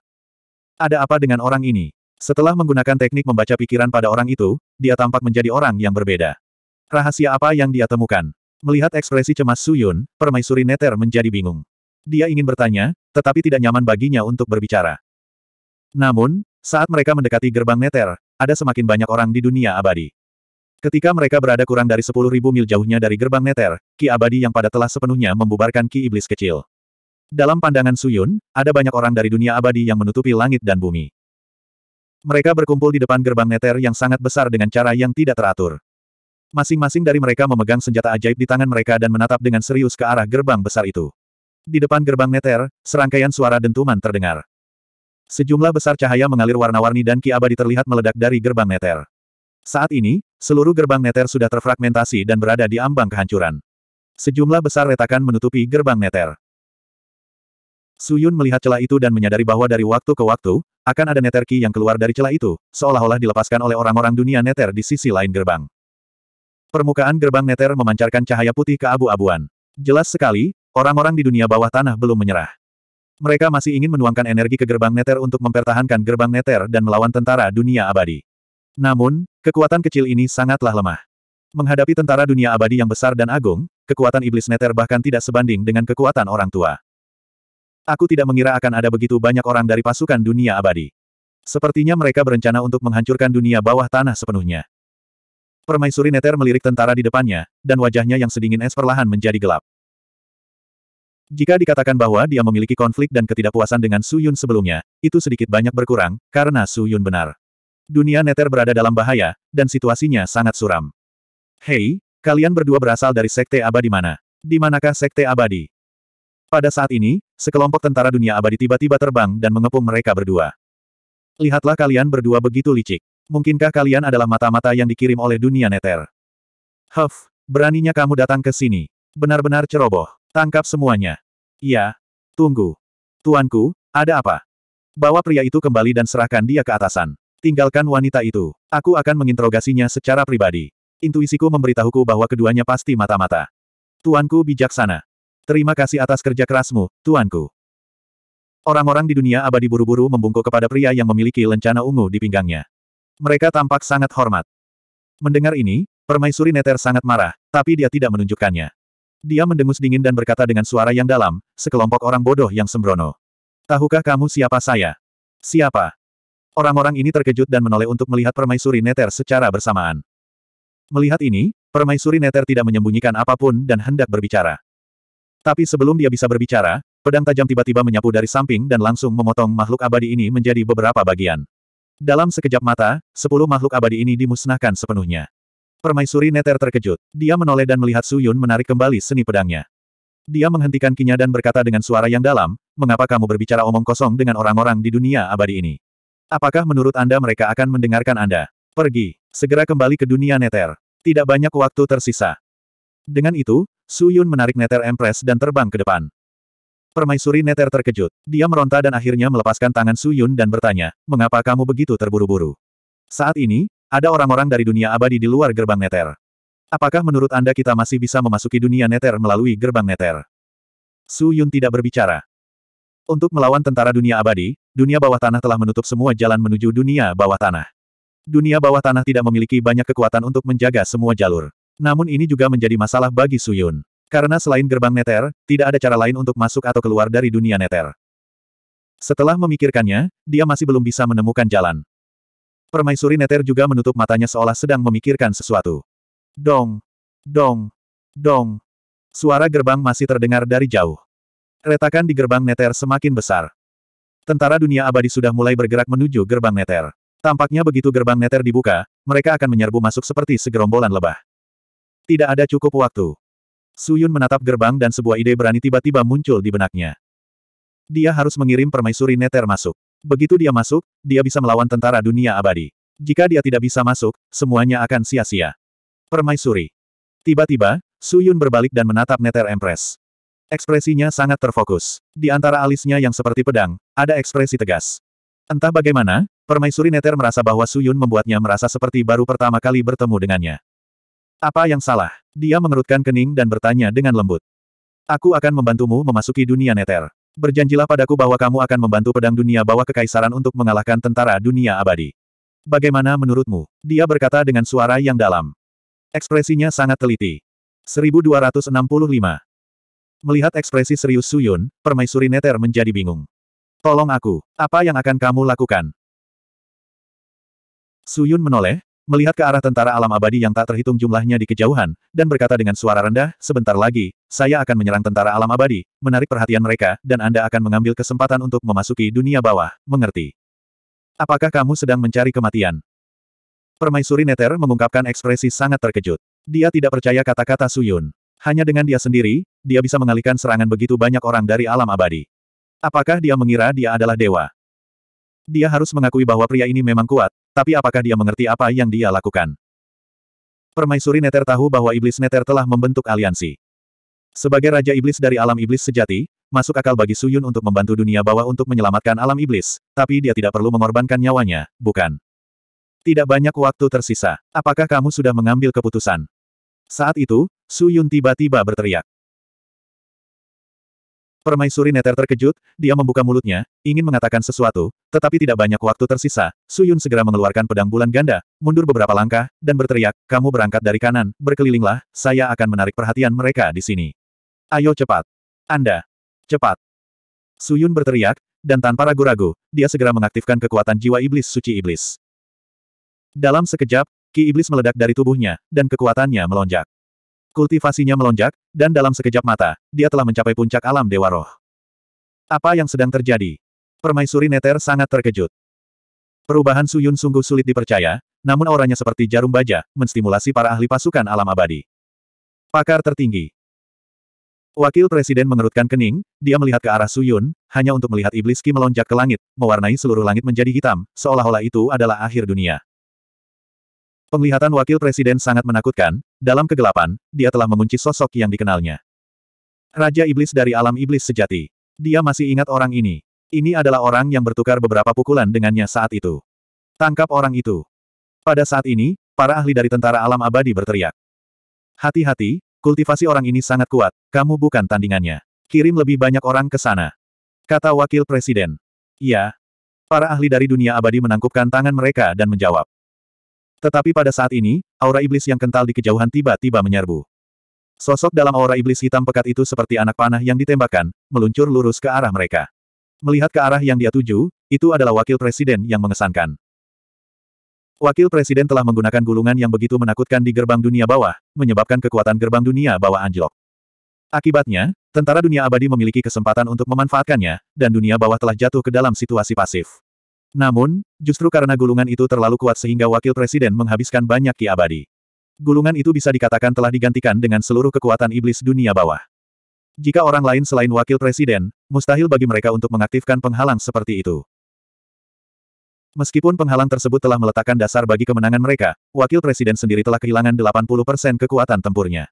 Ada apa dengan orang ini? Setelah menggunakan teknik membaca pikiran pada orang itu, dia tampak menjadi orang yang berbeda. Rahasia apa yang dia temukan? Melihat ekspresi cemas Suyun, permaisuri Neter menjadi bingung. Dia ingin bertanya, tetapi tidak nyaman baginya untuk berbicara. Namun, saat mereka mendekati gerbang Neter, ada semakin banyak orang di dunia abadi. Ketika mereka berada kurang dari 10.000 mil jauhnya dari gerbang Neter, Ki Abadi yang pada telah sepenuhnya membubarkan Ki Iblis kecil. Dalam pandangan Suyun, ada banyak orang dari dunia abadi yang menutupi langit dan bumi. Mereka berkumpul di depan gerbang neter yang sangat besar dengan cara yang tidak teratur. Masing-masing dari mereka memegang senjata ajaib di tangan mereka dan menatap dengan serius ke arah gerbang besar itu. Di depan gerbang neter, serangkaian suara dentuman terdengar. Sejumlah besar cahaya mengalir warna-warni dan ki abadi terlihat meledak dari gerbang neter. Saat ini, seluruh gerbang neter sudah terfragmentasi dan berada di ambang kehancuran. Sejumlah besar retakan menutupi gerbang neter. Suyun melihat celah itu dan menyadari bahwa dari waktu ke waktu, akan ada neterki yang keluar dari celah itu, seolah-olah dilepaskan oleh orang-orang dunia neter di sisi lain gerbang. Permukaan gerbang neter memancarkan cahaya putih ke abu-abuan. Jelas sekali, orang-orang di dunia bawah tanah belum menyerah. Mereka masih ingin menuangkan energi ke gerbang neter untuk mempertahankan gerbang neter dan melawan tentara dunia abadi. Namun, kekuatan kecil ini sangatlah lemah. Menghadapi tentara dunia abadi yang besar dan agung, kekuatan iblis neter bahkan tidak sebanding dengan kekuatan orang tua. Aku tidak mengira akan ada begitu banyak orang dari pasukan dunia abadi. Sepertinya mereka berencana untuk menghancurkan dunia bawah tanah sepenuhnya. Permaisuri Neter melirik tentara di depannya, dan wajahnya yang sedingin es perlahan menjadi gelap. Jika dikatakan bahwa dia memiliki konflik dan ketidakpuasan dengan Su Yun sebelumnya, itu sedikit banyak berkurang, karena Su Yun benar. Dunia Neter berada dalam bahaya, dan situasinya sangat suram. Hei, kalian berdua berasal dari Sekte Abadi mana? Di manakah Sekte Abadi? Pada saat ini, sekelompok tentara dunia abadi tiba-tiba terbang dan mengepung mereka berdua. Lihatlah kalian berdua begitu licik. Mungkinkah kalian adalah mata-mata yang dikirim oleh dunia neter? Huff, beraninya kamu datang ke sini. Benar-benar ceroboh. Tangkap semuanya. Iya. Tunggu. Tuanku, ada apa? Bawa pria itu kembali dan serahkan dia ke atasan. Tinggalkan wanita itu. Aku akan menginterogasinya secara pribadi. Intuisiku memberitahuku bahwa keduanya pasti mata-mata. Tuanku bijaksana. Terima kasih atas kerja kerasmu, tuanku. Orang-orang di dunia abadi buru-buru membungkuk kepada pria yang memiliki lencana ungu di pinggangnya. Mereka tampak sangat hormat. Mendengar ini, permaisuri Neter sangat marah, tapi dia tidak menunjukkannya. Dia mendengus dingin dan berkata dengan suara yang dalam, sekelompok orang bodoh yang sembrono. Tahukah kamu siapa saya? Siapa? Orang-orang ini terkejut dan menoleh untuk melihat permaisuri Neter secara bersamaan. Melihat ini, permaisuri Neter tidak menyembunyikan apapun dan hendak berbicara. Tapi sebelum dia bisa berbicara, pedang tajam tiba-tiba menyapu dari samping dan langsung memotong makhluk abadi ini menjadi beberapa bagian. Dalam sekejap mata, sepuluh makhluk abadi ini dimusnahkan sepenuhnya. Permaisuri Neter terkejut. Dia menoleh dan melihat Suyun menarik kembali seni pedangnya. Dia menghentikan kinya dan berkata dengan suara yang dalam, mengapa kamu berbicara omong kosong dengan orang-orang di dunia abadi ini? Apakah menurut Anda mereka akan mendengarkan Anda? Pergi, segera kembali ke dunia Neter. Tidak banyak waktu tersisa. Dengan itu, Su Yun menarik Netter Empress dan terbang ke depan. Permaisuri Netter terkejut. Dia meronta dan akhirnya melepaskan tangan Su Yun dan bertanya, mengapa kamu begitu terburu-buru? Saat ini, ada orang-orang dari dunia abadi di luar gerbang Netter. Apakah menurut Anda kita masih bisa memasuki dunia Netter melalui gerbang Netter? Su Yun tidak berbicara. Untuk melawan tentara dunia abadi, dunia bawah tanah telah menutup semua jalan menuju dunia bawah tanah. Dunia bawah tanah tidak memiliki banyak kekuatan untuk menjaga semua jalur. Namun ini juga menjadi masalah bagi Suyun. Karena selain gerbang neter, tidak ada cara lain untuk masuk atau keluar dari dunia neter. Setelah memikirkannya, dia masih belum bisa menemukan jalan. Permaisuri neter juga menutup matanya seolah sedang memikirkan sesuatu. Dong! Dong! Dong! Suara gerbang masih terdengar dari jauh. Retakan di gerbang neter semakin besar. Tentara dunia abadi sudah mulai bergerak menuju gerbang neter. Tampaknya begitu gerbang neter dibuka, mereka akan menyerbu masuk seperti segerombolan lebah. Tidak ada cukup waktu. Suyun menatap gerbang dan sebuah ide berani tiba-tiba muncul di benaknya. Dia harus mengirim permaisuri Neter masuk. Begitu dia masuk, dia bisa melawan tentara dunia abadi. Jika dia tidak bisa masuk, semuanya akan sia-sia. Permaisuri. Tiba-tiba, Suyun berbalik dan menatap Neter Empress. Ekspresinya sangat terfokus. Di antara alisnya yang seperti pedang, ada ekspresi tegas. Entah bagaimana, permaisuri Neter merasa bahwa Suyun membuatnya merasa seperti baru pertama kali bertemu dengannya. Apa yang salah? Dia mengerutkan kening dan bertanya dengan lembut. Aku akan membantumu memasuki dunia neter. Berjanjilah padaku bahwa kamu akan membantu pedang dunia bawah kekaisaran untuk mengalahkan tentara dunia abadi. Bagaimana menurutmu? Dia berkata dengan suara yang dalam. Ekspresinya sangat teliti. 1265. Melihat ekspresi serius Suyun, permaisuri neter menjadi bingung. Tolong aku, apa yang akan kamu lakukan? Suyun menoleh, melihat ke arah tentara alam abadi yang tak terhitung jumlahnya di kejauhan, dan berkata dengan suara rendah, sebentar lagi, saya akan menyerang tentara alam abadi, menarik perhatian mereka, dan Anda akan mengambil kesempatan untuk memasuki dunia bawah, mengerti. Apakah kamu sedang mencari kematian? Permaisuri Neter mengungkapkan ekspresi sangat terkejut. Dia tidak percaya kata-kata Suyun. Hanya dengan dia sendiri, dia bisa mengalihkan serangan begitu banyak orang dari alam abadi. Apakah dia mengira dia adalah dewa? Dia harus mengakui bahwa pria ini memang kuat, tapi apakah dia mengerti apa yang dia lakukan? Permaisuri Neter tahu bahwa Iblis Neter telah membentuk aliansi. Sebagai Raja Iblis dari alam Iblis sejati, masuk akal bagi Suyun untuk membantu dunia bawah untuk menyelamatkan alam Iblis, tapi dia tidak perlu mengorbankan nyawanya, bukan? Tidak banyak waktu tersisa. Apakah kamu sudah mengambil keputusan? Saat itu, Suyun tiba-tiba berteriak. Permaisuri Neter terkejut, dia membuka mulutnya, ingin mengatakan sesuatu, tetapi tidak banyak waktu tersisa. Suyun segera mengeluarkan pedang bulan ganda, mundur beberapa langkah, dan berteriak, kamu berangkat dari kanan, berkelilinglah, saya akan menarik perhatian mereka di sini. Ayo cepat. Anda. Cepat. Suyun berteriak, dan tanpa ragu-ragu, dia segera mengaktifkan kekuatan jiwa iblis suci iblis. Dalam sekejap, ki iblis meledak dari tubuhnya, dan kekuatannya melonjak. Kultivasinya melonjak, dan dalam sekejap mata, dia telah mencapai puncak alam Dewa Roh. Apa yang sedang terjadi? Permaisuri Neter sangat terkejut. Perubahan Suyun sungguh sulit dipercaya, namun auranya seperti jarum baja, menstimulasi para ahli pasukan alam abadi. Pakar tertinggi. Wakil Presiden mengerutkan kening, dia melihat ke arah Suyun, hanya untuk melihat iblis Ki melonjak ke langit, mewarnai seluruh langit menjadi hitam, seolah-olah itu adalah akhir dunia. Penglihatan wakil presiden sangat menakutkan, dalam kegelapan, dia telah mengunci sosok yang dikenalnya. Raja Iblis dari alam Iblis sejati. Dia masih ingat orang ini. Ini adalah orang yang bertukar beberapa pukulan dengannya saat itu. Tangkap orang itu. Pada saat ini, para ahli dari tentara alam abadi berteriak. Hati-hati, kultivasi orang ini sangat kuat, kamu bukan tandingannya. Kirim lebih banyak orang ke sana. Kata wakil presiden. Iya. Para ahli dari dunia abadi menangkupkan tangan mereka dan menjawab. Tetapi pada saat ini, aura iblis yang kental di kejauhan tiba-tiba menyerbu. Sosok dalam aura iblis hitam pekat itu seperti anak panah yang ditembakkan, meluncur lurus ke arah mereka. Melihat ke arah yang dia tuju, itu adalah wakil presiden yang mengesankan. Wakil presiden telah menggunakan gulungan yang begitu menakutkan di gerbang dunia bawah, menyebabkan kekuatan gerbang dunia bawah anjlok. Akibatnya, tentara dunia abadi memiliki kesempatan untuk memanfaatkannya, dan dunia bawah telah jatuh ke dalam situasi pasif. Namun, justru karena gulungan itu terlalu kuat sehingga wakil presiden menghabiskan banyak ki abadi. Gulungan itu bisa dikatakan telah digantikan dengan seluruh kekuatan iblis dunia bawah. Jika orang lain selain wakil presiden, mustahil bagi mereka untuk mengaktifkan penghalang seperti itu. Meskipun penghalang tersebut telah meletakkan dasar bagi kemenangan mereka, wakil presiden sendiri telah kehilangan 80% kekuatan tempurnya.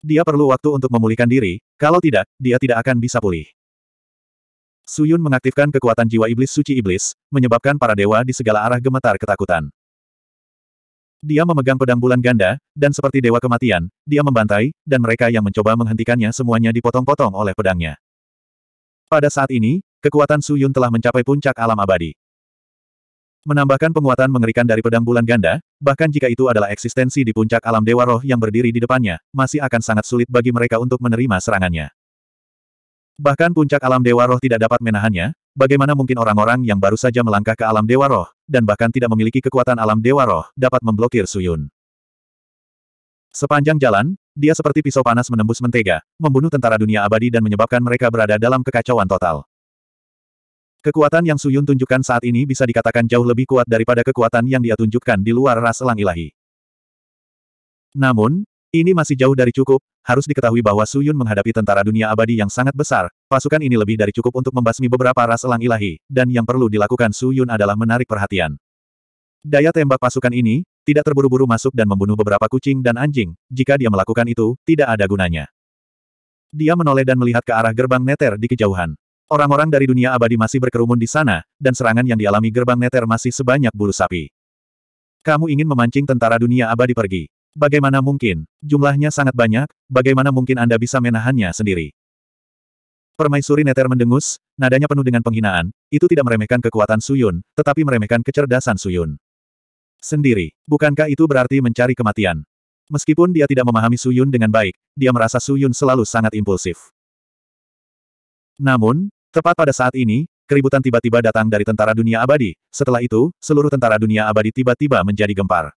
Dia perlu waktu untuk memulihkan diri, kalau tidak, dia tidak akan bisa pulih. Suyun mengaktifkan kekuatan jiwa iblis suci iblis, menyebabkan para dewa di segala arah gemetar ketakutan. Dia memegang pedang bulan ganda, dan seperti dewa kematian, dia membantai, dan mereka yang mencoba menghentikannya semuanya dipotong-potong oleh pedangnya. Pada saat ini, kekuatan Suyun telah mencapai puncak alam abadi. Menambahkan penguatan mengerikan dari pedang bulan ganda, bahkan jika itu adalah eksistensi di puncak alam dewa roh yang berdiri di depannya, masih akan sangat sulit bagi mereka untuk menerima serangannya. Bahkan puncak alam Dewa Roh tidak dapat menahannya, bagaimana mungkin orang-orang yang baru saja melangkah ke alam Dewa Roh, dan bahkan tidak memiliki kekuatan alam Dewa Roh, dapat memblokir Suyun. Sepanjang jalan, dia seperti pisau panas menembus mentega, membunuh tentara dunia abadi dan menyebabkan mereka berada dalam kekacauan total. Kekuatan yang Suyun tunjukkan saat ini bisa dikatakan jauh lebih kuat daripada kekuatan yang dia tunjukkan di luar ras elang ilahi. Namun, ini masih jauh dari cukup, harus diketahui bahwa Su Yun menghadapi tentara dunia abadi yang sangat besar, pasukan ini lebih dari cukup untuk membasmi beberapa ras elang ilahi, dan yang perlu dilakukan Su Yun adalah menarik perhatian. Daya tembak pasukan ini, tidak terburu-buru masuk dan membunuh beberapa kucing dan anjing, jika dia melakukan itu, tidak ada gunanya. Dia menoleh dan melihat ke arah gerbang neter di kejauhan. Orang-orang dari dunia abadi masih berkerumun di sana, dan serangan yang dialami gerbang neter masih sebanyak bulu sapi. Kamu ingin memancing tentara dunia abadi pergi. Bagaimana mungkin? Jumlahnya sangat banyak, bagaimana mungkin Anda bisa menahannya sendiri? Permaisuri Neter mendengus, nadanya penuh dengan penghinaan, itu tidak meremehkan kekuatan Suyun, tetapi meremehkan kecerdasan Suyun. Sendiri, bukankah itu berarti mencari kematian? Meskipun dia tidak memahami Suyun dengan baik, dia merasa Suyun selalu sangat impulsif. Namun, tepat pada saat ini, keributan tiba-tiba datang dari tentara dunia abadi, setelah itu, seluruh tentara dunia abadi tiba-tiba menjadi gempar.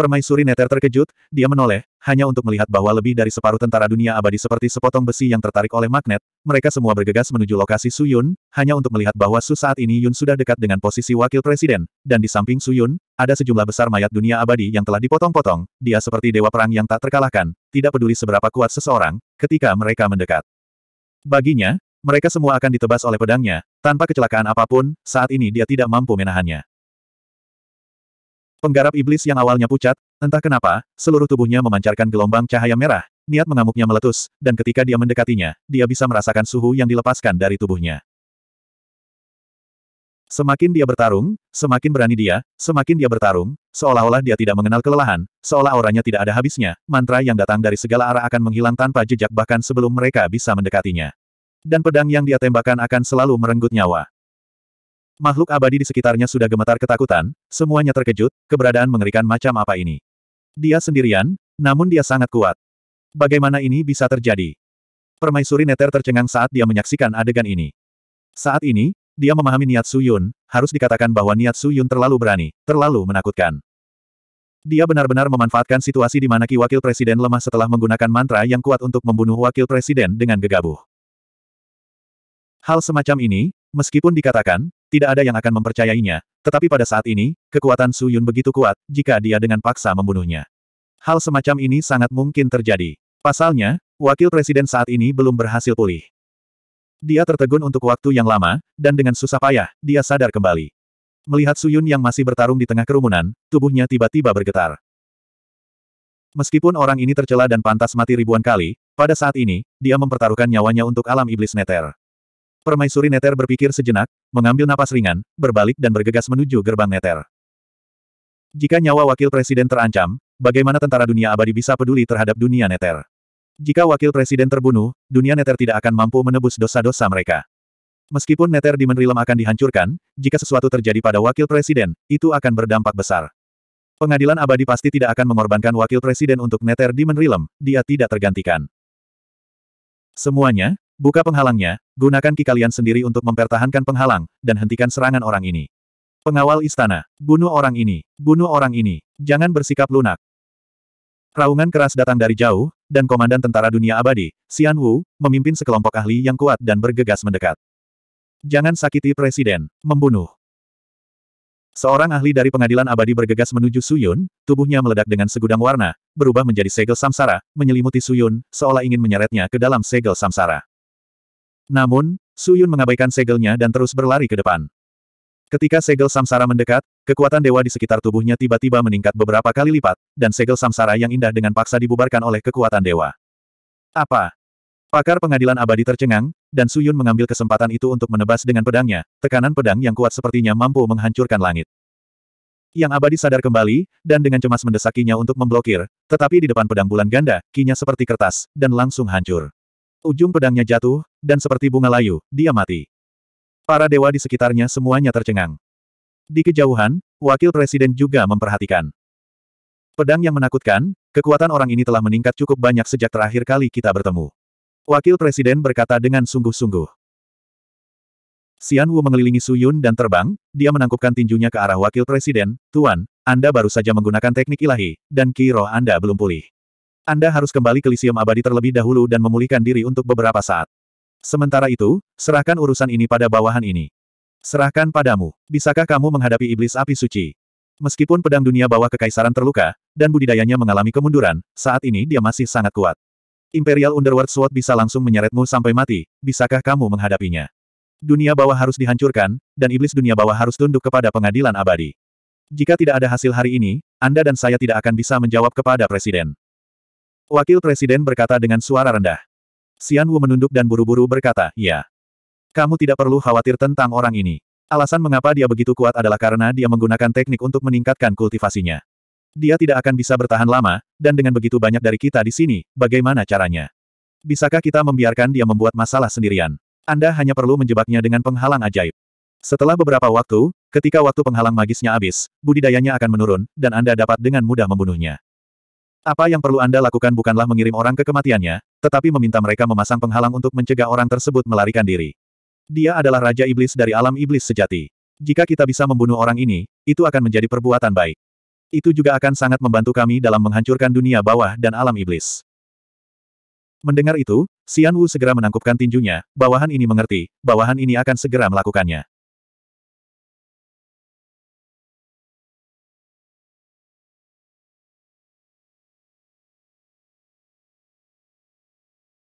Permaisuri Neter terkejut, dia menoleh, hanya untuk melihat bahwa lebih dari separuh tentara dunia abadi seperti sepotong besi yang tertarik oleh magnet, mereka semua bergegas menuju lokasi Su Yun, hanya untuk melihat bahwa Su saat ini Yun sudah dekat dengan posisi wakil presiden, dan di samping Su Yun, ada sejumlah besar mayat dunia abadi yang telah dipotong-potong, dia seperti dewa perang yang tak terkalahkan, tidak peduli seberapa kuat seseorang, ketika mereka mendekat. Baginya, mereka semua akan ditebas oleh pedangnya, tanpa kecelakaan apapun, saat ini dia tidak mampu menahannya. Penggarap iblis yang awalnya pucat, entah kenapa, seluruh tubuhnya memancarkan gelombang cahaya merah, niat mengamuknya meletus, dan ketika dia mendekatinya, dia bisa merasakan suhu yang dilepaskan dari tubuhnya. Semakin dia bertarung, semakin berani dia, semakin dia bertarung, seolah-olah dia tidak mengenal kelelahan, seolah auranya tidak ada habisnya, mantra yang datang dari segala arah akan menghilang tanpa jejak bahkan sebelum mereka bisa mendekatinya. Dan pedang yang dia tembakan akan selalu merenggut nyawa. Makhluk abadi di sekitarnya sudah gemetar ketakutan, semuanya terkejut, keberadaan mengerikan macam apa ini. Dia sendirian, namun dia sangat kuat. Bagaimana ini bisa terjadi? Permaisuri Neter tercengang saat dia menyaksikan adegan ini. Saat ini, dia memahami niat Suyun, harus dikatakan bahwa niat Suyun terlalu berani, terlalu menakutkan. Dia benar-benar memanfaatkan situasi di mana Ki Wakil Presiden lemah setelah menggunakan mantra yang kuat untuk membunuh Wakil Presiden dengan gegabah. Hal semacam ini, meskipun dikatakan, tidak ada yang akan mempercayainya, tetapi pada saat ini, kekuatan Su Yun begitu kuat, jika dia dengan paksa membunuhnya. Hal semacam ini sangat mungkin terjadi. Pasalnya, wakil presiden saat ini belum berhasil pulih. Dia tertegun untuk waktu yang lama, dan dengan susah payah, dia sadar kembali. Melihat Su Yun yang masih bertarung di tengah kerumunan, tubuhnya tiba-tiba bergetar. Meskipun orang ini tercela dan pantas mati ribuan kali, pada saat ini, dia mempertaruhkan nyawanya untuk alam iblis neter. Permaisuri Neter berpikir sejenak, mengambil napas ringan, berbalik dan bergegas menuju gerbang Neter. Jika nyawa wakil presiden terancam, bagaimana tentara dunia abadi bisa peduli terhadap dunia Neter? Jika wakil presiden terbunuh, dunia Neter tidak akan mampu menebus dosa-dosa mereka. Meskipun Neter di Menrilem akan dihancurkan, jika sesuatu terjadi pada wakil presiden, itu akan berdampak besar. Pengadilan abadi pasti tidak akan mengorbankan wakil presiden untuk Neter di Menrilem, dia tidak tergantikan. Semuanya, Buka penghalangnya, gunakan ki kalian sendiri untuk mempertahankan penghalang, dan hentikan serangan orang ini. Pengawal istana, bunuh orang ini, bunuh orang ini, jangan bersikap lunak. Raungan keras datang dari jauh, dan Komandan Tentara Dunia Abadi, Xian Wu, memimpin sekelompok ahli yang kuat dan bergegas mendekat. Jangan sakiti Presiden, membunuh. Seorang ahli dari pengadilan abadi bergegas menuju Suyun, tubuhnya meledak dengan segudang warna, berubah menjadi segel samsara, menyelimuti Suyun, seolah ingin menyeretnya ke dalam segel samsara. Namun, Suyun mengabaikan segelnya dan terus berlari ke depan. Ketika segel samsara mendekat, kekuatan dewa di sekitar tubuhnya tiba-tiba meningkat beberapa kali lipat, dan segel samsara yang indah dengan paksa dibubarkan oleh kekuatan dewa. Apa? Pakar pengadilan abadi tercengang, dan Suyun mengambil kesempatan itu untuk menebas dengan pedangnya, tekanan pedang yang kuat sepertinya mampu menghancurkan langit. Yang abadi sadar kembali, dan dengan cemas mendesakinya untuk memblokir, tetapi di depan pedang bulan ganda, kinya seperti kertas, dan langsung hancur. Ujung pedangnya jatuh, dan seperti bunga layu, dia mati. Para dewa di sekitarnya semuanya tercengang. Di kejauhan, wakil presiden juga memperhatikan. Pedang yang menakutkan, kekuatan orang ini telah meningkat cukup banyak sejak terakhir kali kita bertemu. Wakil presiden berkata dengan sungguh-sungguh. Xian Wu mengelilingi Su Yun dan terbang, dia menangkupkan tinjunya ke arah wakil presiden, Tuan, Anda baru saja menggunakan teknik ilahi, dan ki roh Anda belum pulih. Anda harus kembali ke Lisium Abadi terlebih dahulu dan memulihkan diri untuk beberapa saat. Sementara itu, serahkan urusan ini pada bawahan ini. Serahkan padamu. Bisakah kamu menghadapi iblis api suci? Meskipun pedang dunia bawah kekaisaran terluka, dan budidayanya mengalami kemunduran, saat ini dia masih sangat kuat. Imperial Underworld Sword bisa langsung menyeretmu sampai mati, bisakah kamu menghadapinya? Dunia bawah harus dihancurkan, dan iblis dunia bawah harus tunduk kepada pengadilan abadi. Jika tidak ada hasil hari ini, Anda dan saya tidak akan bisa menjawab kepada Presiden. Wakil Presiden berkata dengan suara rendah. Xian Wu menunduk dan buru-buru berkata, ya. Kamu tidak perlu khawatir tentang orang ini. Alasan mengapa dia begitu kuat adalah karena dia menggunakan teknik untuk meningkatkan kultivasinya. Dia tidak akan bisa bertahan lama, dan dengan begitu banyak dari kita di sini, bagaimana caranya? Bisakah kita membiarkan dia membuat masalah sendirian? Anda hanya perlu menjebaknya dengan penghalang ajaib. Setelah beberapa waktu, ketika waktu penghalang magisnya habis, budidayanya akan menurun, dan Anda dapat dengan mudah membunuhnya. Apa yang perlu Anda lakukan bukanlah mengirim orang ke kematiannya, tetapi meminta mereka memasang penghalang untuk mencegah orang tersebut melarikan diri. Dia adalah Raja Iblis dari alam iblis sejati. Jika kita bisa membunuh orang ini, itu akan menjadi perbuatan baik. Itu juga akan sangat membantu kami dalam menghancurkan dunia bawah dan alam iblis. Mendengar itu, Xian Wu segera menangkupkan tinjunya, bawahan ini mengerti, bawahan ini akan segera melakukannya.